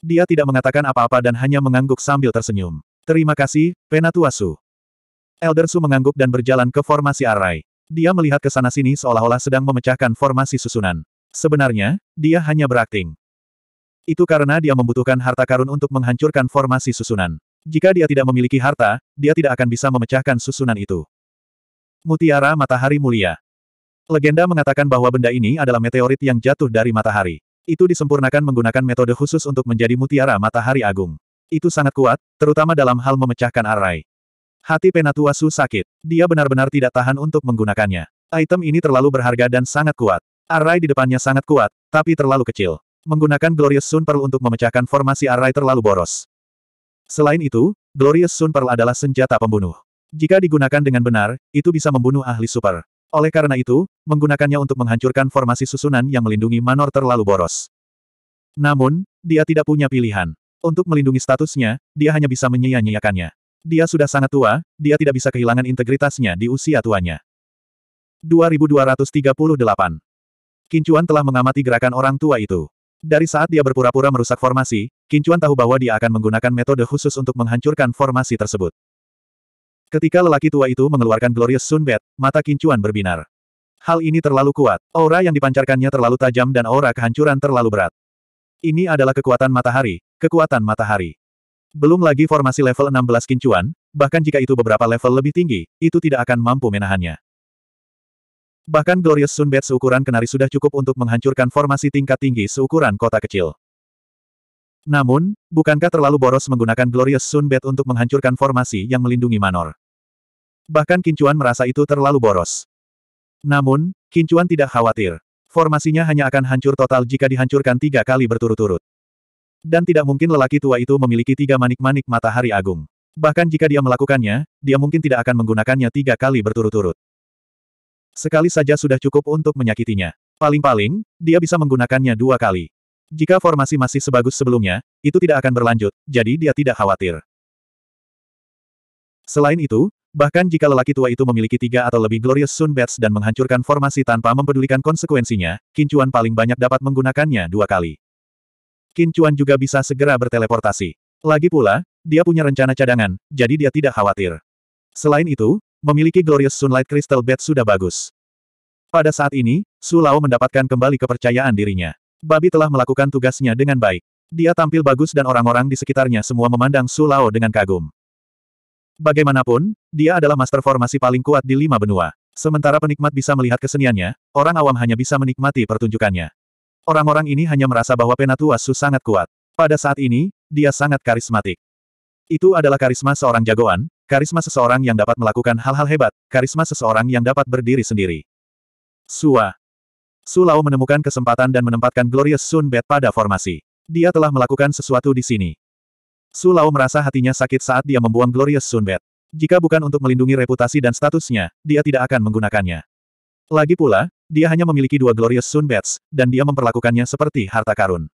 Speaker 1: Dia tidak mengatakan apa-apa dan hanya mengangguk sambil tersenyum. Terima kasih, Penatuasu. Elder Su mengangguk dan berjalan ke formasi Arai. Dia melihat ke sana-sini seolah-olah sedang memecahkan formasi susunan. Sebenarnya, dia hanya berakting. Itu karena dia membutuhkan harta karun untuk menghancurkan formasi susunan. Jika dia tidak memiliki harta, dia tidak akan bisa memecahkan susunan itu. Mutiara Matahari Mulia Legenda mengatakan bahwa benda ini adalah meteorit yang jatuh dari matahari. Itu disempurnakan menggunakan metode khusus untuk menjadi mutiara matahari agung. Itu sangat kuat, terutama dalam hal memecahkan arai. Hati Penatua Su sakit. Dia benar-benar tidak tahan untuk menggunakannya. Item ini terlalu berharga dan sangat kuat. Arai di depannya sangat kuat, tapi terlalu kecil. Menggunakan Glorious Sun perlu untuk memecahkan formasi arai terlalu boros. Selain itu, Glorious Sun Pearl adalah senjata pembunuh. Jika digunakan dengan benar, itu bisa membunuh ahli super. Oleh karena itu, menggunakannya untuk menghancurkan formasi susunan yang melindungi Manor terlalu boros. Namun, dia tidak punya pilihan. Untuk melindungi statusnya, dia hanya bisa menyia-nyiakannya. Dia sudah sangat tua, dia tidak bisa kehilangan integritasnya di usia tuanya. 2238 Kincuan telah mengamati gerakan orang tua itu. Dari saat dia berpura-pura merusak formasi, Kincuan tahu bahwa dia akan menggunakan metode khusus untuk menghancurkan formasi tersebut. Ketika lelaki tua itu mengeluarkan Glorious Sunbat, mata Kincuan berbinar. Hal ini terlalu kuat, aura yang dipancarkannya terlalu tajam dan aura kehancuran terlalu berat. Ini adalah kekuatan matahari, kekuatan matahari. Belum lagi formasi level 16 Kincuan, bahkan jika itu beberapa level lebih tinggi, itu tidak akan mampu menahannya. Bahkan Glorious Sunbed seukuran kenari sudah cukup untuk menghancurkan formasi tingkat tinggi seukuran kota kecil. Namun, bukankah terlalu boros menggunakan Glorious Sunbed untuk menghancurkan formasi yang melindungi Manor? Bahkan Kincuan merasa itu terlalu boros. Namun, Kincuan tidak khawatir. Formasinya hanya akan hancur total jika dihancurkan tiga kali berturut-turut. Dan tidak mungkin lelaki tua itu memiliki tiga manik-manik matahari agung. Bahkan jika dia melakukannya, dia mungkin tidak akan menggunakannya tiga kali berturut-turut. Sekali saja sudah cukup untuk menyakitinya. Paling-paling, dia bisa menggunakannya dua kali. Jika formasi masih sebagus sebelumnya, itu tidak akan berlanjut, jadi dia tidak khawatir. Selain itu, bahkan jika lelaki tua itu memiliki tiga atau lebih Glorious sunbeds dan menghancurkan formasi tanpa mempedulikan konsekuensinya, Kincuan paling banyak dapat menggunakannya dua kali. Kincuan juga bisa segera berteleportasi. Lagi pula, dia punya rencana cadangan, jadi dia tidak khawatir. Selain itu, Memiliki Glorious Sunlight Crystal bed sudah bagus. Pada saat ini, Su Lao mendapatkan kembali kepercayaan dirinya. Babi telah melakukan tugasnya dengan baik. Dia tampil bagus dan orang-orang di sekitarnya semua memandang Su Lao dengan kagum. Bagaimanapun, dia adalah master formasi paling kuat di lima benua. Sementara penikmat bisa melihat keseniannya, orang awam hanya bisa menikmati pertunjukannya. Orang-orang ini hanya merasa bahwa Penatua Su sangat kuat. Pada saat ini, dia sangat karismatik. Itu adalah karisma seorang jagoan, Karisma seseorang yang dapat melakukan hal-hal hebat, karisma seseorang yang dapat berdiri sendiri. Sua. Su Lao menemukan kesempatan dan menempatkan Glorious Sun Bet pada formasi. Dia telah melakukan sesuatu di sini. Su Lao merasa hatinya sakit saat dia membuang Glorious Sun Bet. Jika bukan untuk melindungi reputasi dan statusnya, dia tidak akan menggunakannya. Lagi pula, dia hanya memiliki dua Glorious Sun Bats, dan dia memperlakukannya seperti harta karun.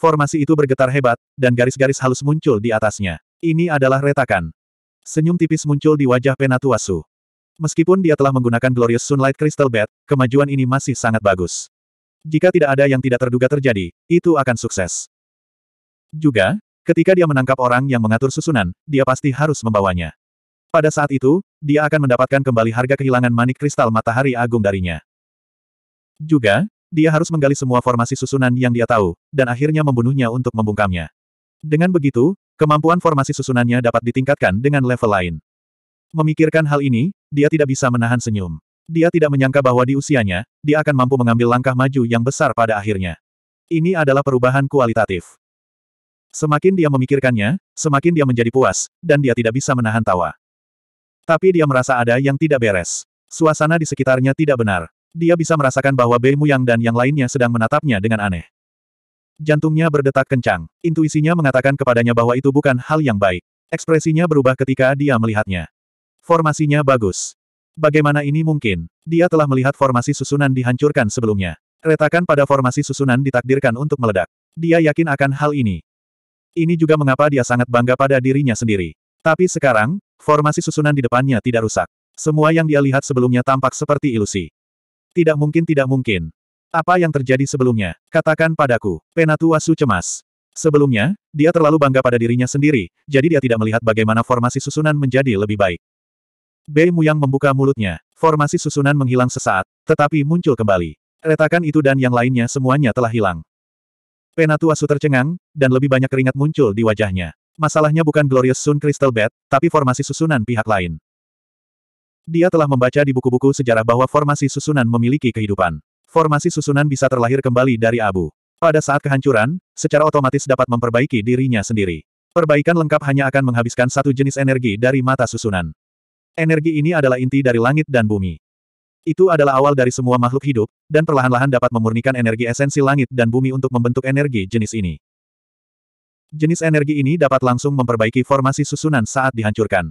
Speaker 1: Formasi itu bergetar hebat, dan garis-garis halus muncul di atasnya. Ini adalah retakan. Senyum tipis muncul di wajah Penatuasu. Meskipun dia telah menggunakan Glorious Sunlight Crystal Bed, kemajuan ini masih sangat bagus. Jika tidak ada yang tidak terduga terjadi, itu akan sukses. Juga, ketika dia menangkap orang yang mengatur susunan, dia pasti harus membawanya. Pada saat itu, dia akan mendapatkan kembali harga kehilangan manik kristal matahari agung darinya. Juga, dia harus menggali semua formasi susunan yang dia tahu, dan akhirnya membunuhnya untuk membungkamnya. Dengan begitu, kemampuan formasi susunannya dapat ditingkatkan dengan level lain. Memikirkan hal ini, dia tidak bisa menahan senyum. Dia tidak menyangka bahwa di usianya, dia akan mampu mengambil langkah maju yang besar pada akhirnya. Ini adalah perubahan kualitatif. Semakin dia memikirkannya, semakin dia menjadi puas, dan dia tidak bisa menahan tawa. Tapi dia merasa ada yang tidak beres. Suasana di sekitarnya tidak benar. Dia bisa merasakan bahwa Bei Muyang dan yang lainnya sedang menatapnya dengan aneh. Jantungnya berdetak kencang. Intuisinya mengatakan kepadanya bahwa itu bukan hal yang baik. Ekspresinya berubah ketika dia melihatnya. Formasinya bagus. Bagaimana ini mungkin? Dia telah melihat formasi susunan dihancurkan sebelumnya. Retakan pada formasi susunan ditakdirkan untuk meledak. Dia yakin akan hal ini. Ini juga mengapa dia sangat bangga pada dirinya sendiri. Tapi sekarang, formasi susunan di depannya tidak rusak. Semua yang dia lihat sebelumnya tampak seperti ilusi. Tidak mungkin tidak mungkin. Apa yang terjadi sebelumnya? Katakan padaku. Penatua Su cemas. Sebelumnya, dia terlalu bangga pada dirinya sendiri, jadi dia tidak melihat bagaimana formasi susunan menjadi lebih baik. Bei Muyang membuka mulutnya. Formasi susunan menghilang sesaat, tetapi muncul kembali. Retakan itu dan yang lainnya semuanya telah hilang. Penatua Su tercengang, dan lebih banyak keringat muncul di wajahnya. Masalahnya bukan Glorious Sun Crystal Bed, tapi formasi susunan pihak lain. Dia telah membaca di buku-buku sejarah bahwa formasi susunan memiliki kehidupan. Formasi susunan bisa terlahir kembali dari abu. Pada saat kehancuran, secara otomatis dapat memperbaiki dirinya sendiri. Perbaikan lengkap hanya akan menghabiskan satu jenis energi dari mata susunan. Energi ini adalah inti dari langit dan bumi. Itu adalah awal dari semua makhluk hidup, dan perlahan-lahan dapat memurnikan energi esensi langit dan bumi untuk membentuk energi jenis ini. Jenis energi ini dapat langsung memperbaiki formasi susunan saat dihancurkan.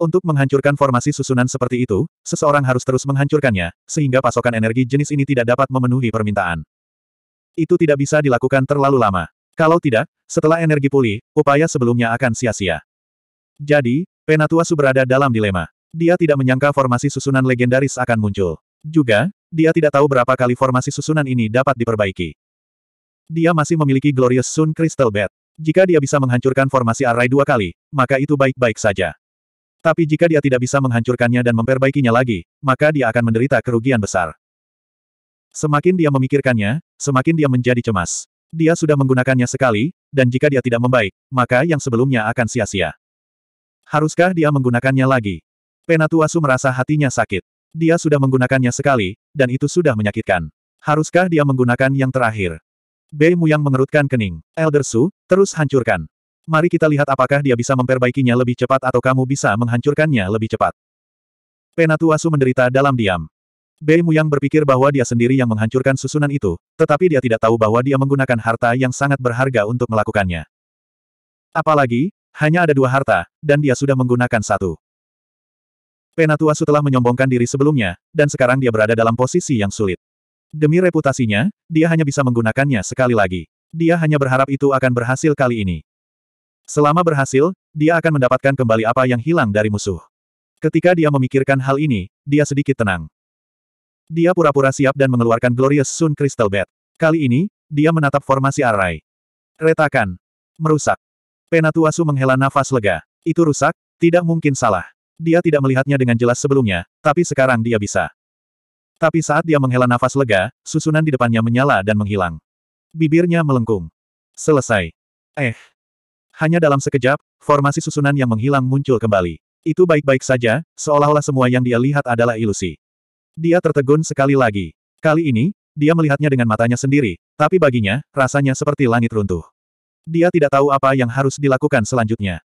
Speaker 1: Untuk menghancurkan formasi susunan seperti itu, seseorang harus terus menghancurkannya, sehingga pasokan energi jenis ini tidak dapat memenuhi permintaan. Itu tidak bisa dilakukan terlalu lama. Kalau tidak, setelah energi pulih, upaya sebelumnya akan sia-sia. Jadi, Penatuasu berada dalam dilema. Dia tidak menyangka formasi susunan legendaris akan muncul. Juga, dia tidak tahu berapa kali formasi susunan ini dapat diperbaiki. Dia masih memiliki Glorious Sun Crystal Bed. Jika dia bisa menghancurkan formasi array dua kali, maka itu baik-baik saja. Tapi jika dia tidak bisa menghancurkannya dan memperbaikinya lagi, maka dia akan menderita kerugian besar. Semakin dia memikirkannya, semakin dia menjadi cemas. Dia sudah menggunakannya sekali, dan jika dia tidak membaik, maka yang sebelumnya akan sia-sia. Haruskah dia menggunakannya lagi? Penatuasu merasa hatinya sakit. Dia sudah menggunakannya sekali, dan itu sudah menyakitkan. Haruskah dia menggunakan yang terakhir? Bei Muyang mengerutkan kening. Elder Su, terus hancurkan. Mari kita lihat apakah dia bisa memperbaikinya lebih cepat atau kamu bisa menghancurkannya lebih cepat. Penatuasu menderita dalam diam. Bei Muyang berpikir bahwa dia sendiri yang menghancurkan susunan itu, tetapi dia tidak tahu bahwa dia menggunakan harta yang sangat berharga untuk melakukannya. Apalagi, hanya ada dua harta, dan dia sudah menggunakan satu. Penatua telah menyombongkan diri sebelumnya, dan sekarang dia berada dalam posisi yang sulit. Demi reputasinya, dia hanya bisa menggunakannya sekali lagi. Dia hanya berharap itu akan berhasil kali ini. Selama berhasil, dia akan mendapatkan kembali apa yang hilang dari musuh. Ketika dia memikirkan hal ini, dia sedikit tenang. Dia pura-pura siap dan mengeluarkan Glorious Sun Crystal Bed. Kali ini, dia menatap formasi Arai. Retakan. Merusak. Penatuasu menghela nafas lega. Itu rusak, tidak mungkin salah. Dia tidak melihatnya dengan jelas sebelumnya, tapi sekarang dia bisa. Tapi saat dia menghela nafas lega, susunan di depannya menyala dan menghilang. Bibirnya melengkung. Selesai. Eh, hanya dalam sekejap, formasi susunan yang menghilang muncul kembali. Itu baik-baik saja, seolah-olah semua yang dia lihat adalah ilusi. Dia tertegun sekali lagi. Kali ini, dia melihatnya dengan matanya sendiri, tapi baginya, rasanya seperti langit runtuh. Dia tidak tahu apa yang harus dilakukan selanjutnya.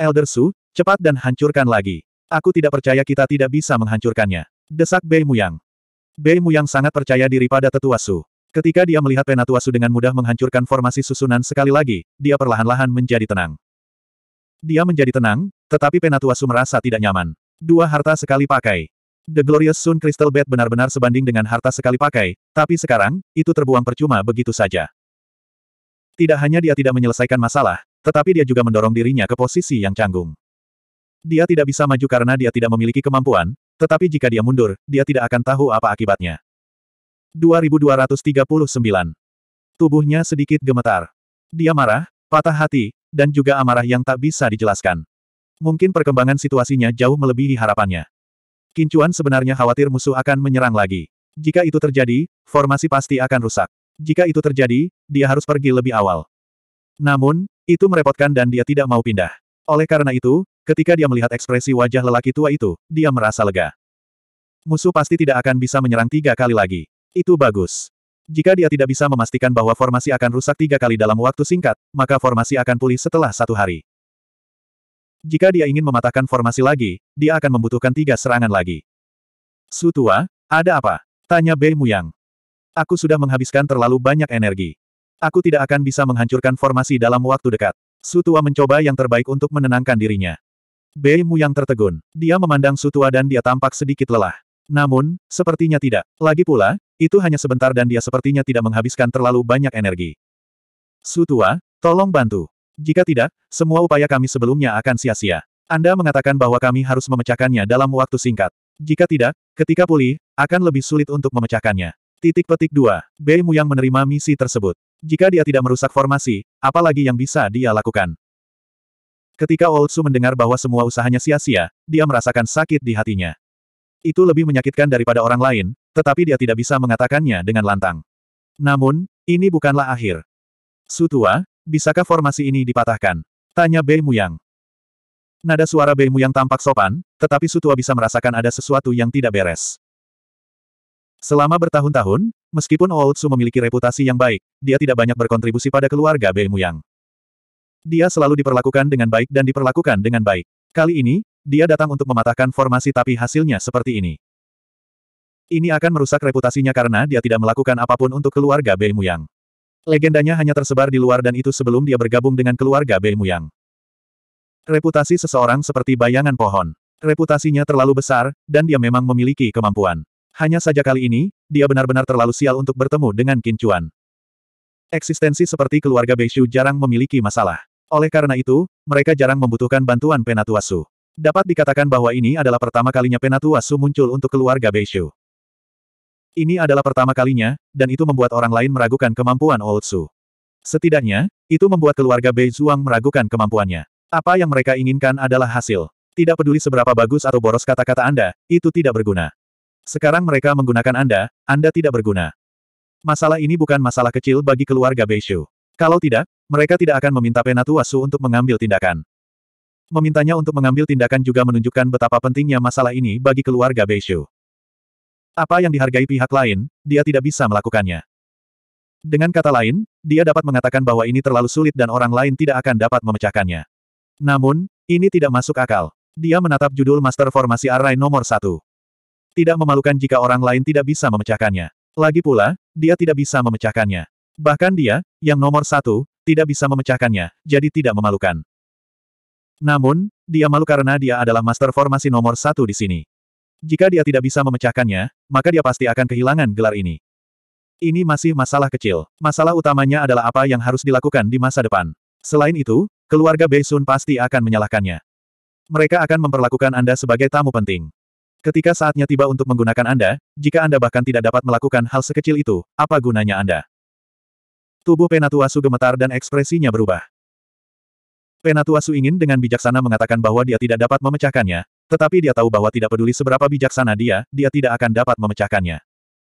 Speaker 1: Elder Su, cepat dan hancurkan lagi. Aku tidak percaya kita tidak bisa menghancurkannya. Desak Bei Muyang. Bei Muyang sangat percaya diri pada tetua Su. Ketika dia melihat Penatuasu dengan mudah menghancurkan formasi susunan sekali lagi, dia perlahan-lahan menjadi tenang. Dia menjadi tenang, tetapi Penatuasu merasa tidak nyaman. Dua harta sekali pakai. The Glorious Sun Crystal Bed benar-benar sebanding dengan harta sekali pakai, tapi sekarang, itu terbuang percuma begitu saja. Tidak hanya dia tidak menyelesaikan masalah, tetapi dia juga mendorong dirinya ke posisi yang canggung. Dia tidak bisa maju karena dia tidak memiliki kemampuan, tetapi jika dia mundur, dia tidak akan tahu apa akibatnya. 2239. Tubuhnya sedikit gemetar. Dia marah, patah hati, dan juga amarah yang tak bisa dijelaskan. Mungkin perkembangan situasinya jauh melebihi harapannya. Kincuan sebenarnya khawatir musuh akan menyerang lagi. Jika itu terjadi, formasi pasti akan rusak. Jika itu terjadi, dia harus pergi lebih awal. Namun, itu merepotkan dan dia tidak mau pindah. Oleh karena itu, ketika dia melihat ekspresi wajah lelaki tua itu, dia merasa lega. Musuh pasti tidak akan bisa menyerang tiga kali lagi. Itu bagus. Jika dia tidak bisa memastikan bahwa formasi akan rusak tiga kali dalam waktu singkat, maka formasi akan pulih setelah satu hari. Jika dia ingin mematahkan formasi lagi, dia akan membutuhkan tiga serangan lagi. Sutua, ada apa? Tanya Bei Muyang. Aku sudah menghabiskan terlalu banyak energi. Aku tidak akan bisa menghancurkan formasi dalam waktu dekat. Sutua mencoba yang terbaik untuk menenangkan dirinya. Bei Muyang tertegun. Dia memandang Sutua dan dia tampak sedikit lelah. Namun, sepertinya tidak. Lagi pula, itu hanya sebentar dan dia sepertinya tidak menghabiskan terlalu banyak energi. Sutua, tolong bantu. Jika tidak, semua upaya kami sebelumnya akan sia-sia. Anda mengatakan bahwa kami harus memecahkannya dalam waktu singkat. Jika tidak, ketika pulih, akan lebih sulit untuk memecahkannya. Titik petik 2. Bei Muyang menerima misi tersebut. Jika dia tidak merusak formasi, apalagi yang bisa dia lakukan? Ketika Old Su mendengar bahwa semua usahanya sia-sia, dia merasakan sakit di hatinya. Itu lebih menyakitkan daripada orang lain, tetapi dia tidak bisa mengatakannya dengan lantang. Namun, ini bukanlah akhir. Sutua, bisakah formasi ini dipatahkan? Tanya Bei Muyang. Nada suara Bei Muyang tampak sopan, tetapi Sutua bisa merasakan ada sesuatu yang tidak beres. Selama bertahun-tahun, meskipun Ootsu memiliki reputasi yang baik, dia tidak banyak berkontribusi pada keluarga Bei Muyang. Dia selalu diperlakukan dengan baik dan diperlakukan dengan baik. Kali ini, dia datang untuk mematahkan formasi tapi hasilnya seperti ini. Ini akan merusak reputasinya karena dia tidak melakukan apapun untuk keluarga Bei Muyang. Legendanya hanya tersebar di luar dan itu sebelum dia bergabung dengan keluarga Bei Muyang. Reputasi seseorang seperti bayangan pohon. Reputasinya terlalu besar, dan dia memang memiliki kemampuan. Hanya saja kali ini, dia benar-benar terlalu sial untuk bertemu dengan Qin Chuan. Eksistensi seperti keluarga Bei Beishu jarang memiliki masalah. Oleh karena itu, mereka jarang membutuhkan bantuan Penatuasu. Dapat dikatakan bahwa ini adalah pertama kalinya Su muncul untuk keluarga Beishu. Ini adalah pertama kalinya, dan itu membuat orang lain meragukan kemampuan Old Su. Setidaknya, itu membuat keluarga Beizuang meragukan kemampuannya. Apa yang mereka inginkan adalah hasil. Tidak peduli seberapa bagus atau boros kata-kata Anda, itu tidak berguna. Sekarang mereka menggunakan Anda, Anda tidak berguna. Masalah ini bukan masalah kecil bagi keluarga Beishu. Kalau tidak, mereka tidak akan meminta Su untuk mengambil tindakan memintanya untuk mengambil tindakan juga menunjukkan betapa pentingnya masalah ini bagi keluarga Beishu. Apa yang dihargai pihak lain, dia tidak bisa melakukannya. Dengan kata lain, dia dapat mengatakan bahwa ini terlalu sulit dan orang lain tidak akan dapat memecahkannya. Namun, ini tidak masuk akal. Dia menatap judul Master Formasi Array nomor satu. Tidak memalukan jika orang lain tidak bisa memecahkannya. Lagi pula, dia tidak bisa memecahkannya. Bahkan dia, yang nomor satu, tidak bisa memecahkannya, jadi tidak memalukan. Namun, dia malu karena dia adalah master formasi nomor satu di sini. Jika dia tidak bisa memecahkannya, maka dia pasti akan kehilangan gelar ini. Ini masih masalah kecil. Masalah utamanya adalah apa yang harus dilakukan di masa depan. Selain itu, keluarga Beisun pasti akan menyalahkannya. Mereka akan memperlakukan Anda sebagai tamu penting. Ketika saatnya tiba untuk menggunakan Anda, jika Anda bahkan tidak dapat melakukan hal sekecil itu, apa gunanya Anda? Tubuh Penatua Su gemetar dan ekspresinya berubah. Penatua Su ingin dengan bijaksana mengatakan bahwa dia tidak dapat memecahkannya, tetapi dia tahu bahwa tidak peduli seberapa bijaksana dia, dia tidak akan dapat memecahkannya.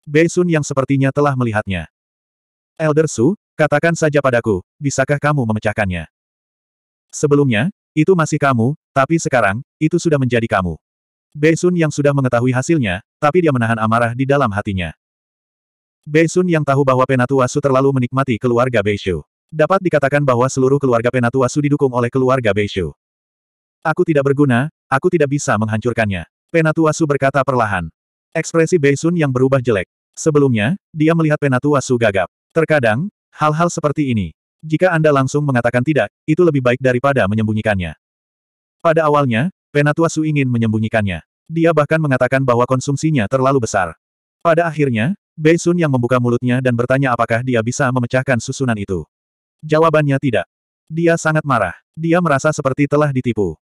Speaker 1: Bei Sun yang sepertinya telah melihatnya. Elder Su, katakan saja padaku, bisakah kamu memecahkannya? Sebelumnya, itu masih kamu, tapi sekarang, itu sudah menjadi kamu. Bei Sun yang sudah mengetahui hasilnya, tapi dia menahan amarah di dalam hatinya. Bei Sun yang tahu bahwa Penatua Su terlalu menikmati keluarga Bei Shu. Dapat dikatakan bahwa seluruh keluarga Su didukung oleh keluarga Beishu. Aku tidak berguna, aku tidak bisa menghancurkannya. Su berkata perlahan. Ekspresi Beishun yang berubah jelek. Sebelumnya, dia melihat Su gagap. Terkadang, hal-hal seperti ini. Jika Anda langsung mengatakan tidak, itu lebih baik daripada menyembunyikannya. Pada awalnya, Su ingin menyembunyikannya. Dia bahkan mengatakan bahwa konsumsinya terlalu besar. Pada akhirnya, Beisun yang membuka mulutnya dan bertanya apakah dia bisa memecahkan susunan itu. Jawabannya tidak. Dia sangat marah. Dia merasa seperti telah ditipu.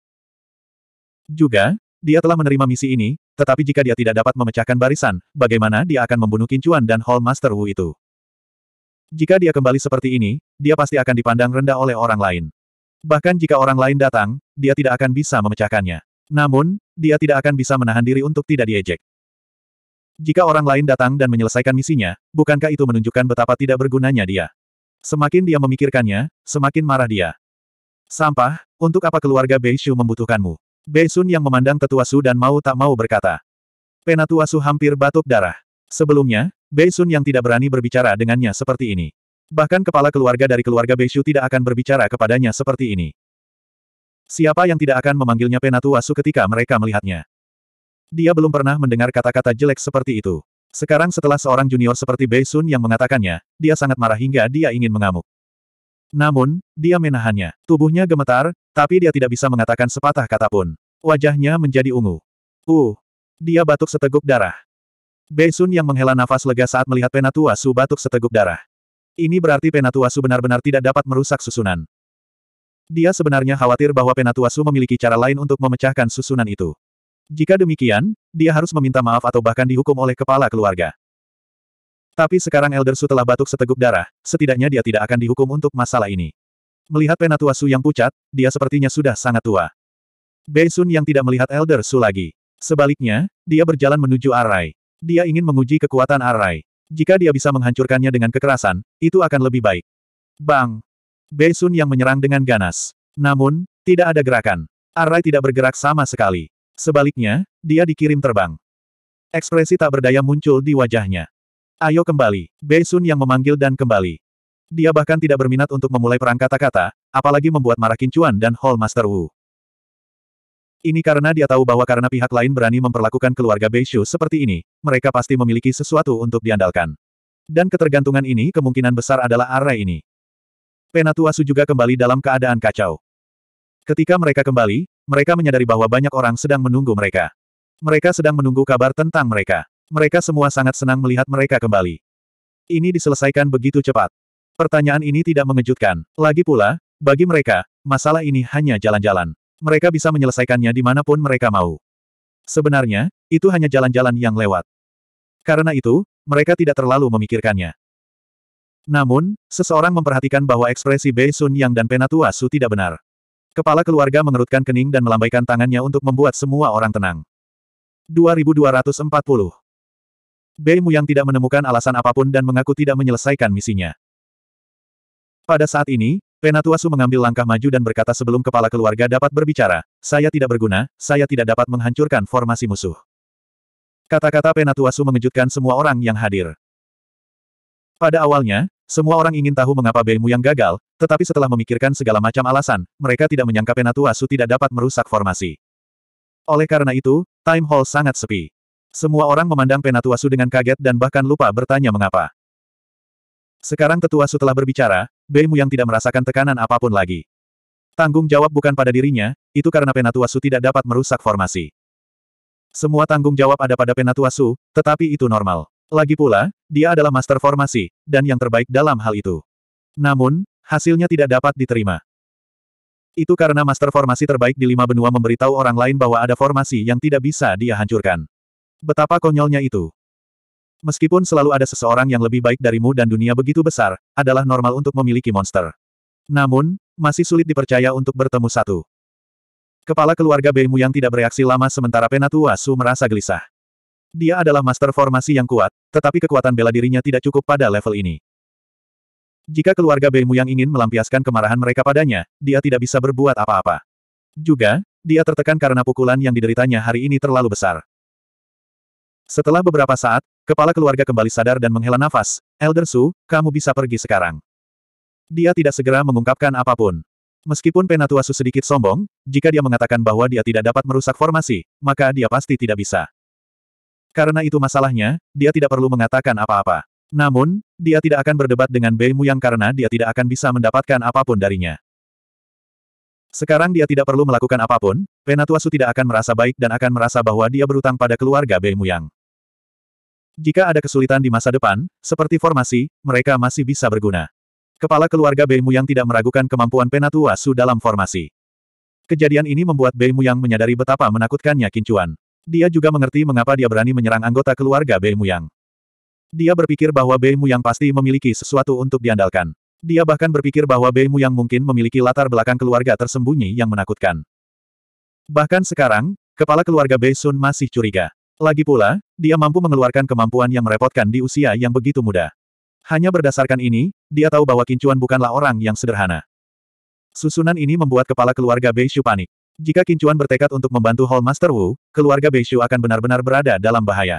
Speaker 1: Juga, dia telah menerima misi ini, tetapi jika dia tidak dapat memecahkan barisan, bagaimana dia akan membunuh Kincuan dan Hall Master Wu itu? Jika dia kembali seperti ini, dia pasti akan dipandang rendah oleh orang lain. Bahkan jika orang lain datang, dia tidak akan bisa memecahkannya. Namun, dia tidak akan bisa menahan diri untuk tidak diejek. Jika orang lain datang dan menyelesaikan misinya, bukankah itu menunjukkan betapa tidak bergunanya dia? Semakin dia memikirkannya, semakin marah dia. Sampah, untuk apa keluarga Bei Beishu membutuhkanmu? Bei Sun yang memandang tetua Su dan mau tak mau berkata. Penatua Su hampir batuk darah. Sebelumnya, Bei Sun yang tidak berani berbicara dengannya seperti ini. Bahkan kepala keluarga dari keluarga Bei Beishu tidak akan berbicara kepadanya seperti ini. Siapa yang tidak akan memanggilnya Penatua Su ketika mereka melihatnya? Dia belum pernah mendengar kata-kata jelek seperti itu. Sekarang setelah seorang junior seperti Bei Sun yang mengatakannya, dia sangat marah hingga dia ingin mengamuk. Namun, dia menahannya. Tubuhnya gemetar, tapi dia tidak bisa mengatakan sepatah kata pun. Wajahnya menjadi ungu. Uh, dia batuk seteguk darah. Bei Sun yang menghela nafas lega saat melihat penatua Su batuk seteguk darah. Ini berarti penatua Su benar-benar tidak dapat merusak susunan. Dia sebenarnya khawatir bahwa penatua Su memiliki cara lain untuk memecahkan susunan itu. Jika demikian, dia harus meminta maaf atau bahkan dihukum oleh kepala keluarga. Tapi sekarang Elder Su telah batuk seteguk darah, setidaknya dia tidak akan dihukum untuk masalah ini. Melihat Penatua Su yang pucat, dia sepertinya sudah sangat tua. Bei Sun yang tidak melihat Elder Su lagi. Sebaliknya, dia berjalan menuju Arai. Dia ingin menguji kekuatan Arai. Jika dia bisa menghancurkannya dengan kekerasan, itu akan lebih baik. Bang! Bei Sun yang menyerang dengan ganas. Namun, tidak ada gerakan. Arai tidak bergerak sama sekali. Sebaliknya, dia dikirim terbang. Ekspresi tak berdaya muncul di wajahnya. Ayo kembali, Bei Sun yang memanggil dan kembali. Dia bahkan tidak berminat untuk memulai perang kata-kata, apalagi membuat marah Kincuan dan Hall Master Wu. Ini karena dia tahu bahwa karena pihak lain berani memperlakukan keluarga Beishu seperti ini, mereka pasti memiliki sesuatu untuk diandalkan. Dan ketergantungan ini kemungkinan besar adalah arah ini. Penatua Su juga kembali dalam keadaan kacau. Ketika mereka kembali, mereka menyadari bahwa banyak orang sedang menunggu mereka. Mereka sedang menunggu kabar tentang mereka. Mereka semua sangat senang melihat mereka kembali. Ini diselesaikan begitu cepat. Pertanyaan ini tidak mengejutkan. Lagi pula, bagi mereka, masalah ini hanya jalan-jalan. Mereka bisa menyelesaikannya dimanapun mereka mau. Sebenarnya, itu hanya jalan-jalan yang lewat. Karena itu, mereka tidak terlalu memikirkannya. Namun, seseorang memperhatikan bahwa ekspresi Bei Sun Yang dan Penatua Su tidak benar. Kepala keluarga mengerutkan kening dan melambaikan tangannya untuk membuat semua orang tenang. 2240 Bei Muyang tidak menemukan alasan apapun dan mengaku tidak menyelesaikan misinya. Pada saat ini, Penatuasu mengambil langkah maju dan berkata sebelum kepala keluarga dapat berbicara, saya tidak berguna, saya tidak dapat menghancurkan formasi musuh. Kata-kata Penatuasu mengejutkan semua orang yang hadir. Pada awalnya, semua orang ingin tahu mengapa Mu yang gagal, tetapi setelah memikirkan segala macam alasan, mereka tidak menyangka Penatua Su tidak dapat merusak formasi. Oleh karena itu, Time Hall sangat sepi. Semua orang memandang Penatua Su dengan kaget dan bahkan lupa bertanya mengapa. Sekarang Su telah berbicara, Mu yang tidak merasakan tekanan apapun lagi. Tanggung jawab bukan pada dirinya, itu karena Penatua Su tidak dapat merusak formasi. Semua tanggung jawab ada pada Penatua Su, tetapi itu normal. Lagi pula, dia adalah master formasi, dan yang terbaik dalam hal itu. Namun, hasilnya tidak dapat diterima. Itu karena master formasi terbaik di lima benua memberitahu orang lain bahwa ada formasi yang tidak bisa dia hancurkan. Betapa konyolnya itu. Meskipun selalu ada seseorang yang lebih baik darimu dan dunia begitu besar, adalah normal untuk memiliki monster. Namun, masih sulit dipercaya untuk bertemu satu. Kepala keluarga Beimu yang tidak bereaksi lama sementara Penatua Su merasa gelisah. Dia adalah master formasi yang kuat, tetapi kekuatan bela dirinya tidak cukup pada level ini. Jika keluarga Beimu yang ingin melampiaskan kemarahan mereka padanya, dia tidak bisa berbuat apa-apa. Juga, dia tertekan karena pukulan yang dideritanya hari ini terlalu besar. Setelah beberapa saat, kepala keluarga kembali sadar dan menghela nafas, Elder Su, kamu bisa pergi sekarang. Dia tidak segera mengungkapkan apapun. Meskipun Penatua Su sedikit sombong, jika dia mengatakan bahwa dia tidak dapat merusak formasi, maka dia pasti tidak bisa. Karena itu masalahnya, dia tidak perlu mengatakan apa-apa. Namun, dia tidak akan berdebat dengan Bei Muyang karena dia tidak akan bisa mendapatkan apapun darinya. Sekarang dia tidak perlu melakukan apapun, Penatuasu tidak akan merasa baik dan akan merasa bahwa dia berutang pada keluarga Bei Muyang. Jika ada kesulitan di masa depan, seperti formasi, mereka masih bisa berguna. Kepala keluarga Bei Muyang tidak meragukan kemampuan Penatuasu dalam formasi. Kejadian ini membuat Bei Muyang menyadari betapa menakutkannya Kincuan. Dia juga mengerti mengapa dia berani menyerang anggota keluarga Bei Muyang. Dia berpikir bahwa Bei Muyang pasti memiliki sesuatu untuk diandalkan. Dia bahkan berpikir bahwa Bei Muyang mungkin memiliki latar belakang keluarga tersembunyi yang menakutkan. Bahkan sekarang, kepala keluarga Bei Sun masih curiga. Lagi pula, dia mampu mengeluarkan kemampuan yang merepotkan di usia yang begitu muda. Hanya berdasarkan ini, dia tahu bahwa Kincuan bukanlah orang yang sederhana. Susunan ini membuat kepala keluarga Bei Shu panik. Jika Kincuan bertekad untuk membantu Hall Master Wu, keluarga Beishu akan benar-benar berada dalam bahaya.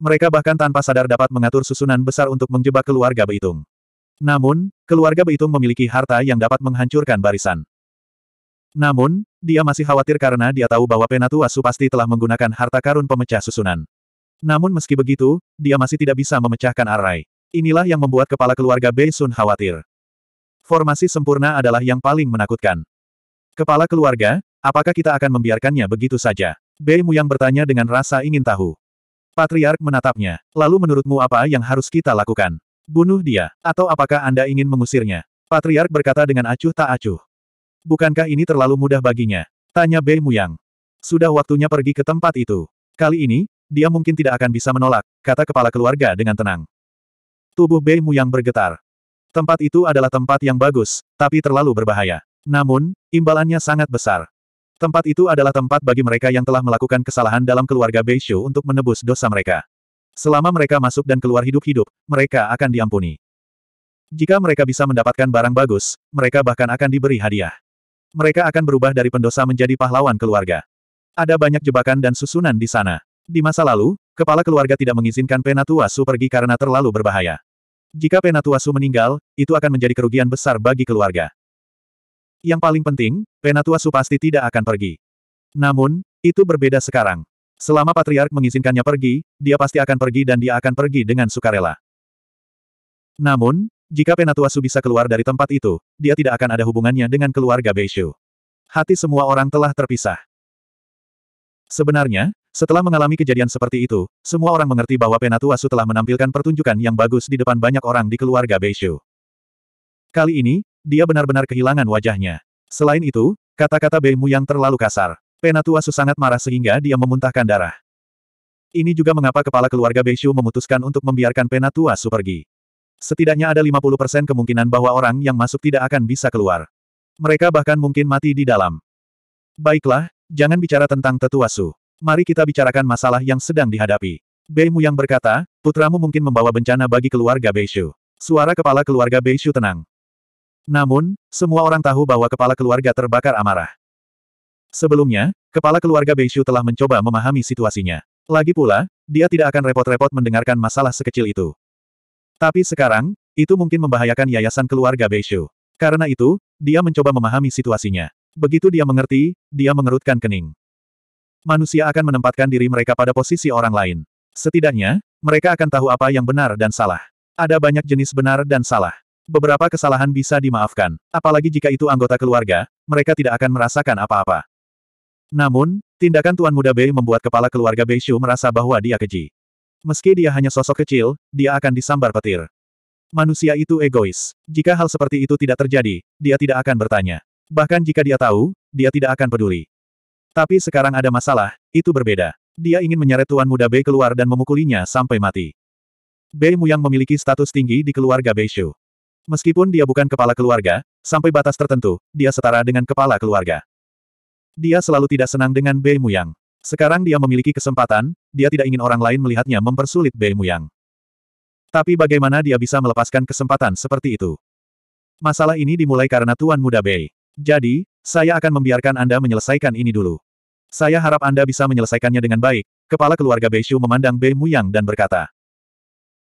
Speaker 1: Mereka bahkan tanpa sadar dapat mengatur susunan besar untuk menjebak keluarga Beitung. Namun, keluarga Beitung memiliki harta yang dapat menghancurkan barisan. Namun, dia masih khawatir karena dia tahu bahwa Penatua pasti telah menggunakan harta karun pemecah susunan. Namun meski begitu, dia masih tidak bisa memecahkan Arai. Inilah yang membuat kepala keluarga Beisun khawatir. Formasi sempurna adalah yang paling menakutkan. Kepala keluarga, apakah kita akan membiarkannya begitu saja? Bei Yang bertanya dengan rasa ingin tahu. Patriark menatapnya. Lalu menurutmu apa yang harus kita lakukan? Bunuh dia, atau apakah Anda ingin mengusirnya? Patriark berkata dengan acuh tak acuh. Bukankah ini terlalu mudah baginya? Tanya Bei Yang. Sudah waktunya pergi ke tempat itu. Kali ini, dia mungkin tidak akan bisa menolak, kata kepala keluarga dengan tenang. Tubuh Bei Yang bergetar. Tempat itu adalah tempat yang bagus, tapi terlalu berbahaya. Namun, imbalannya sangat besar. Tempat itu adalah tempat bagi mereka yang telah melakukan kesalahan dalam keluarga Beishu untuk menebus dosa mereka. Selama mereka masuk dan keluar hidup-hidup, mereka akan diampuni. Jika mereka bisa mendapatkan barang bagus, mereka bahkan akan diberi hadiah. Mereka akan berubah dari pendosa menjadi pahlawan keluarga. Ada banyak jebakan dan susunan di sana. Di masa lalu, kepala keluarga tidak mengizinkan Su pergi karena terlalu berbahaya. Jika Su meninggal, itu akan menjadi kerugian besar bagi keluarga. Yang paling penting, Penatua Su pasti tidak akan pergi. Namun, itu berbeda sekarang. Selama Patriark mengizinkannya pergi, dia pasti akan pergi dan dia akan pergi dengan sukarela. Namun, jika Penatua Su bisa keluar dari tempat itu, dia tidak akan ada hubungannya dengan keluarga Beishu. Hati semua orang telah terpisah. Sebenarnya, setelah mengalami kejadian seperti itu, semua orang mengerti bahwa Penatua Su telah menampilkan pertunjukan yang bagus di depan banyak orang di keluarga Beishu. Kali ini, dia benar-benar kehilangan wajahnya. Selain itu, kata-kata Beimu yang terlalu kasar. Penatua Su sangat marah sehingga dia memuntahkan darah. Ini juga mengapa kepala keluarga Beishu memutuskan untuk membiarkan Penatua Su pergi. Setidaknya ada 50% kemungkinan bahwa orang yang masuk tidak akan bisa keluar. Mereka bahkan mungkin mati di dalam. Baiklah, jangan bicara tentang tetua Su. Mari kita bicarakan masalah yang sedang dihadapi. Beimu yang berkata, putramu mungkin membawa bencana bagi keluarga Beishu. Suara kepala keluarga Beishu tenang. Namun, semua orang tahu bahwa kepala keluarga terbakar amarah. Sebelumnya, kepala keluarga Beishu telah mencoba memahami situasinya. Lagi pula, dia tidak akan repot-repot mendengarkan masalah sekecil itu. Tapi sekarang, itu mungkin membahayakan yayasan keluarga Beishu. Karena itu, dia mencoba memahami situasinya. Begitu dia mengerti, dia mengerutkan kening. Manusia akan menempatkan diri mereka pada posisi orang lain. Setidaknya, mereka akan tahu apa yang benar dan salah. Ada banyak jenis benar dan salah. Beberapa kesalahan bisa dimaafkan, apalagi jika itu anggota keluarga, mereka tidak akan merasakan apa-apa. Namun, tindakan Tuan Muda Bei membuat kepala keluarga Beishu merasa bahwa dia keji. Meski dia hanya sosok kecil, dia akan disambar petir. Manusia itu egois. Jika hal seperti itu tidak terjadi, dia tidak akan bertanya. Bahkan jika dia tahu, dia tidak akan peduli. Tapi sekarang ada masalah, itu berbeda. Dia ingin menyeret Tuan Muda Bei keluar dan memukulinya sampai mati. Bei yang memiliki status tinggi di keluarga Beishu. Meskipun dia bukan kepala keluarga, sampai batas tertentu, dia setara dengan kepala keluarga. Dia selalu tidak senang dengan Bei Muyang. Sekarang dia memiliki kesempatan, dia tidak ingin orang lain melihatnya mempersulit Bei Muyang. Tapi bagaimana dia bisa melepaskan kesempatan seperti itu? Masalah ini dimulai karena Tuan Muda Bei. Jadi, saya akan membiarkan Anda menyelesaikan ini dulu. Saya harap Anda bisa menyelesaikannya dengan baik, kepala keluarga Bei Shu memandang Bei Muyang dan berkata.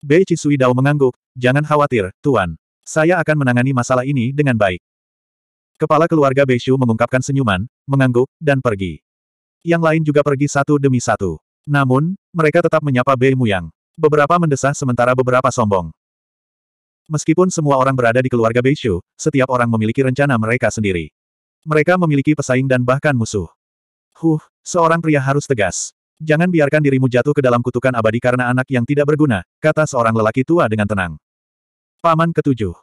Speaker 1: Bei Chisui Dao mengangguk, jangan khawatir, Tuan. Saya akan menangani masalah ini dengan baik. Kepala keluarga Beishu mengungkapkan senyuman, mengangguk, dan pergi. Yang lain juga pergi satu demi satu. Namun, mereka tetap menyapa Bei Muyang. Beberapa mendesah sementara beberapa sombong. Meskipun semua orang berada di keluarga Beishu, setiap orang memiliki rencana mereka sendiri. Mereka memiliki pesaing dan bahkan musuh. Huh, seorang pria harus tegas. Jangan biarkan dirimu jatuh ke dalam kutukan abadi karena anak yang tidak berguna, kata seorang lelaki tua dengan tenang. Paman ketujuh.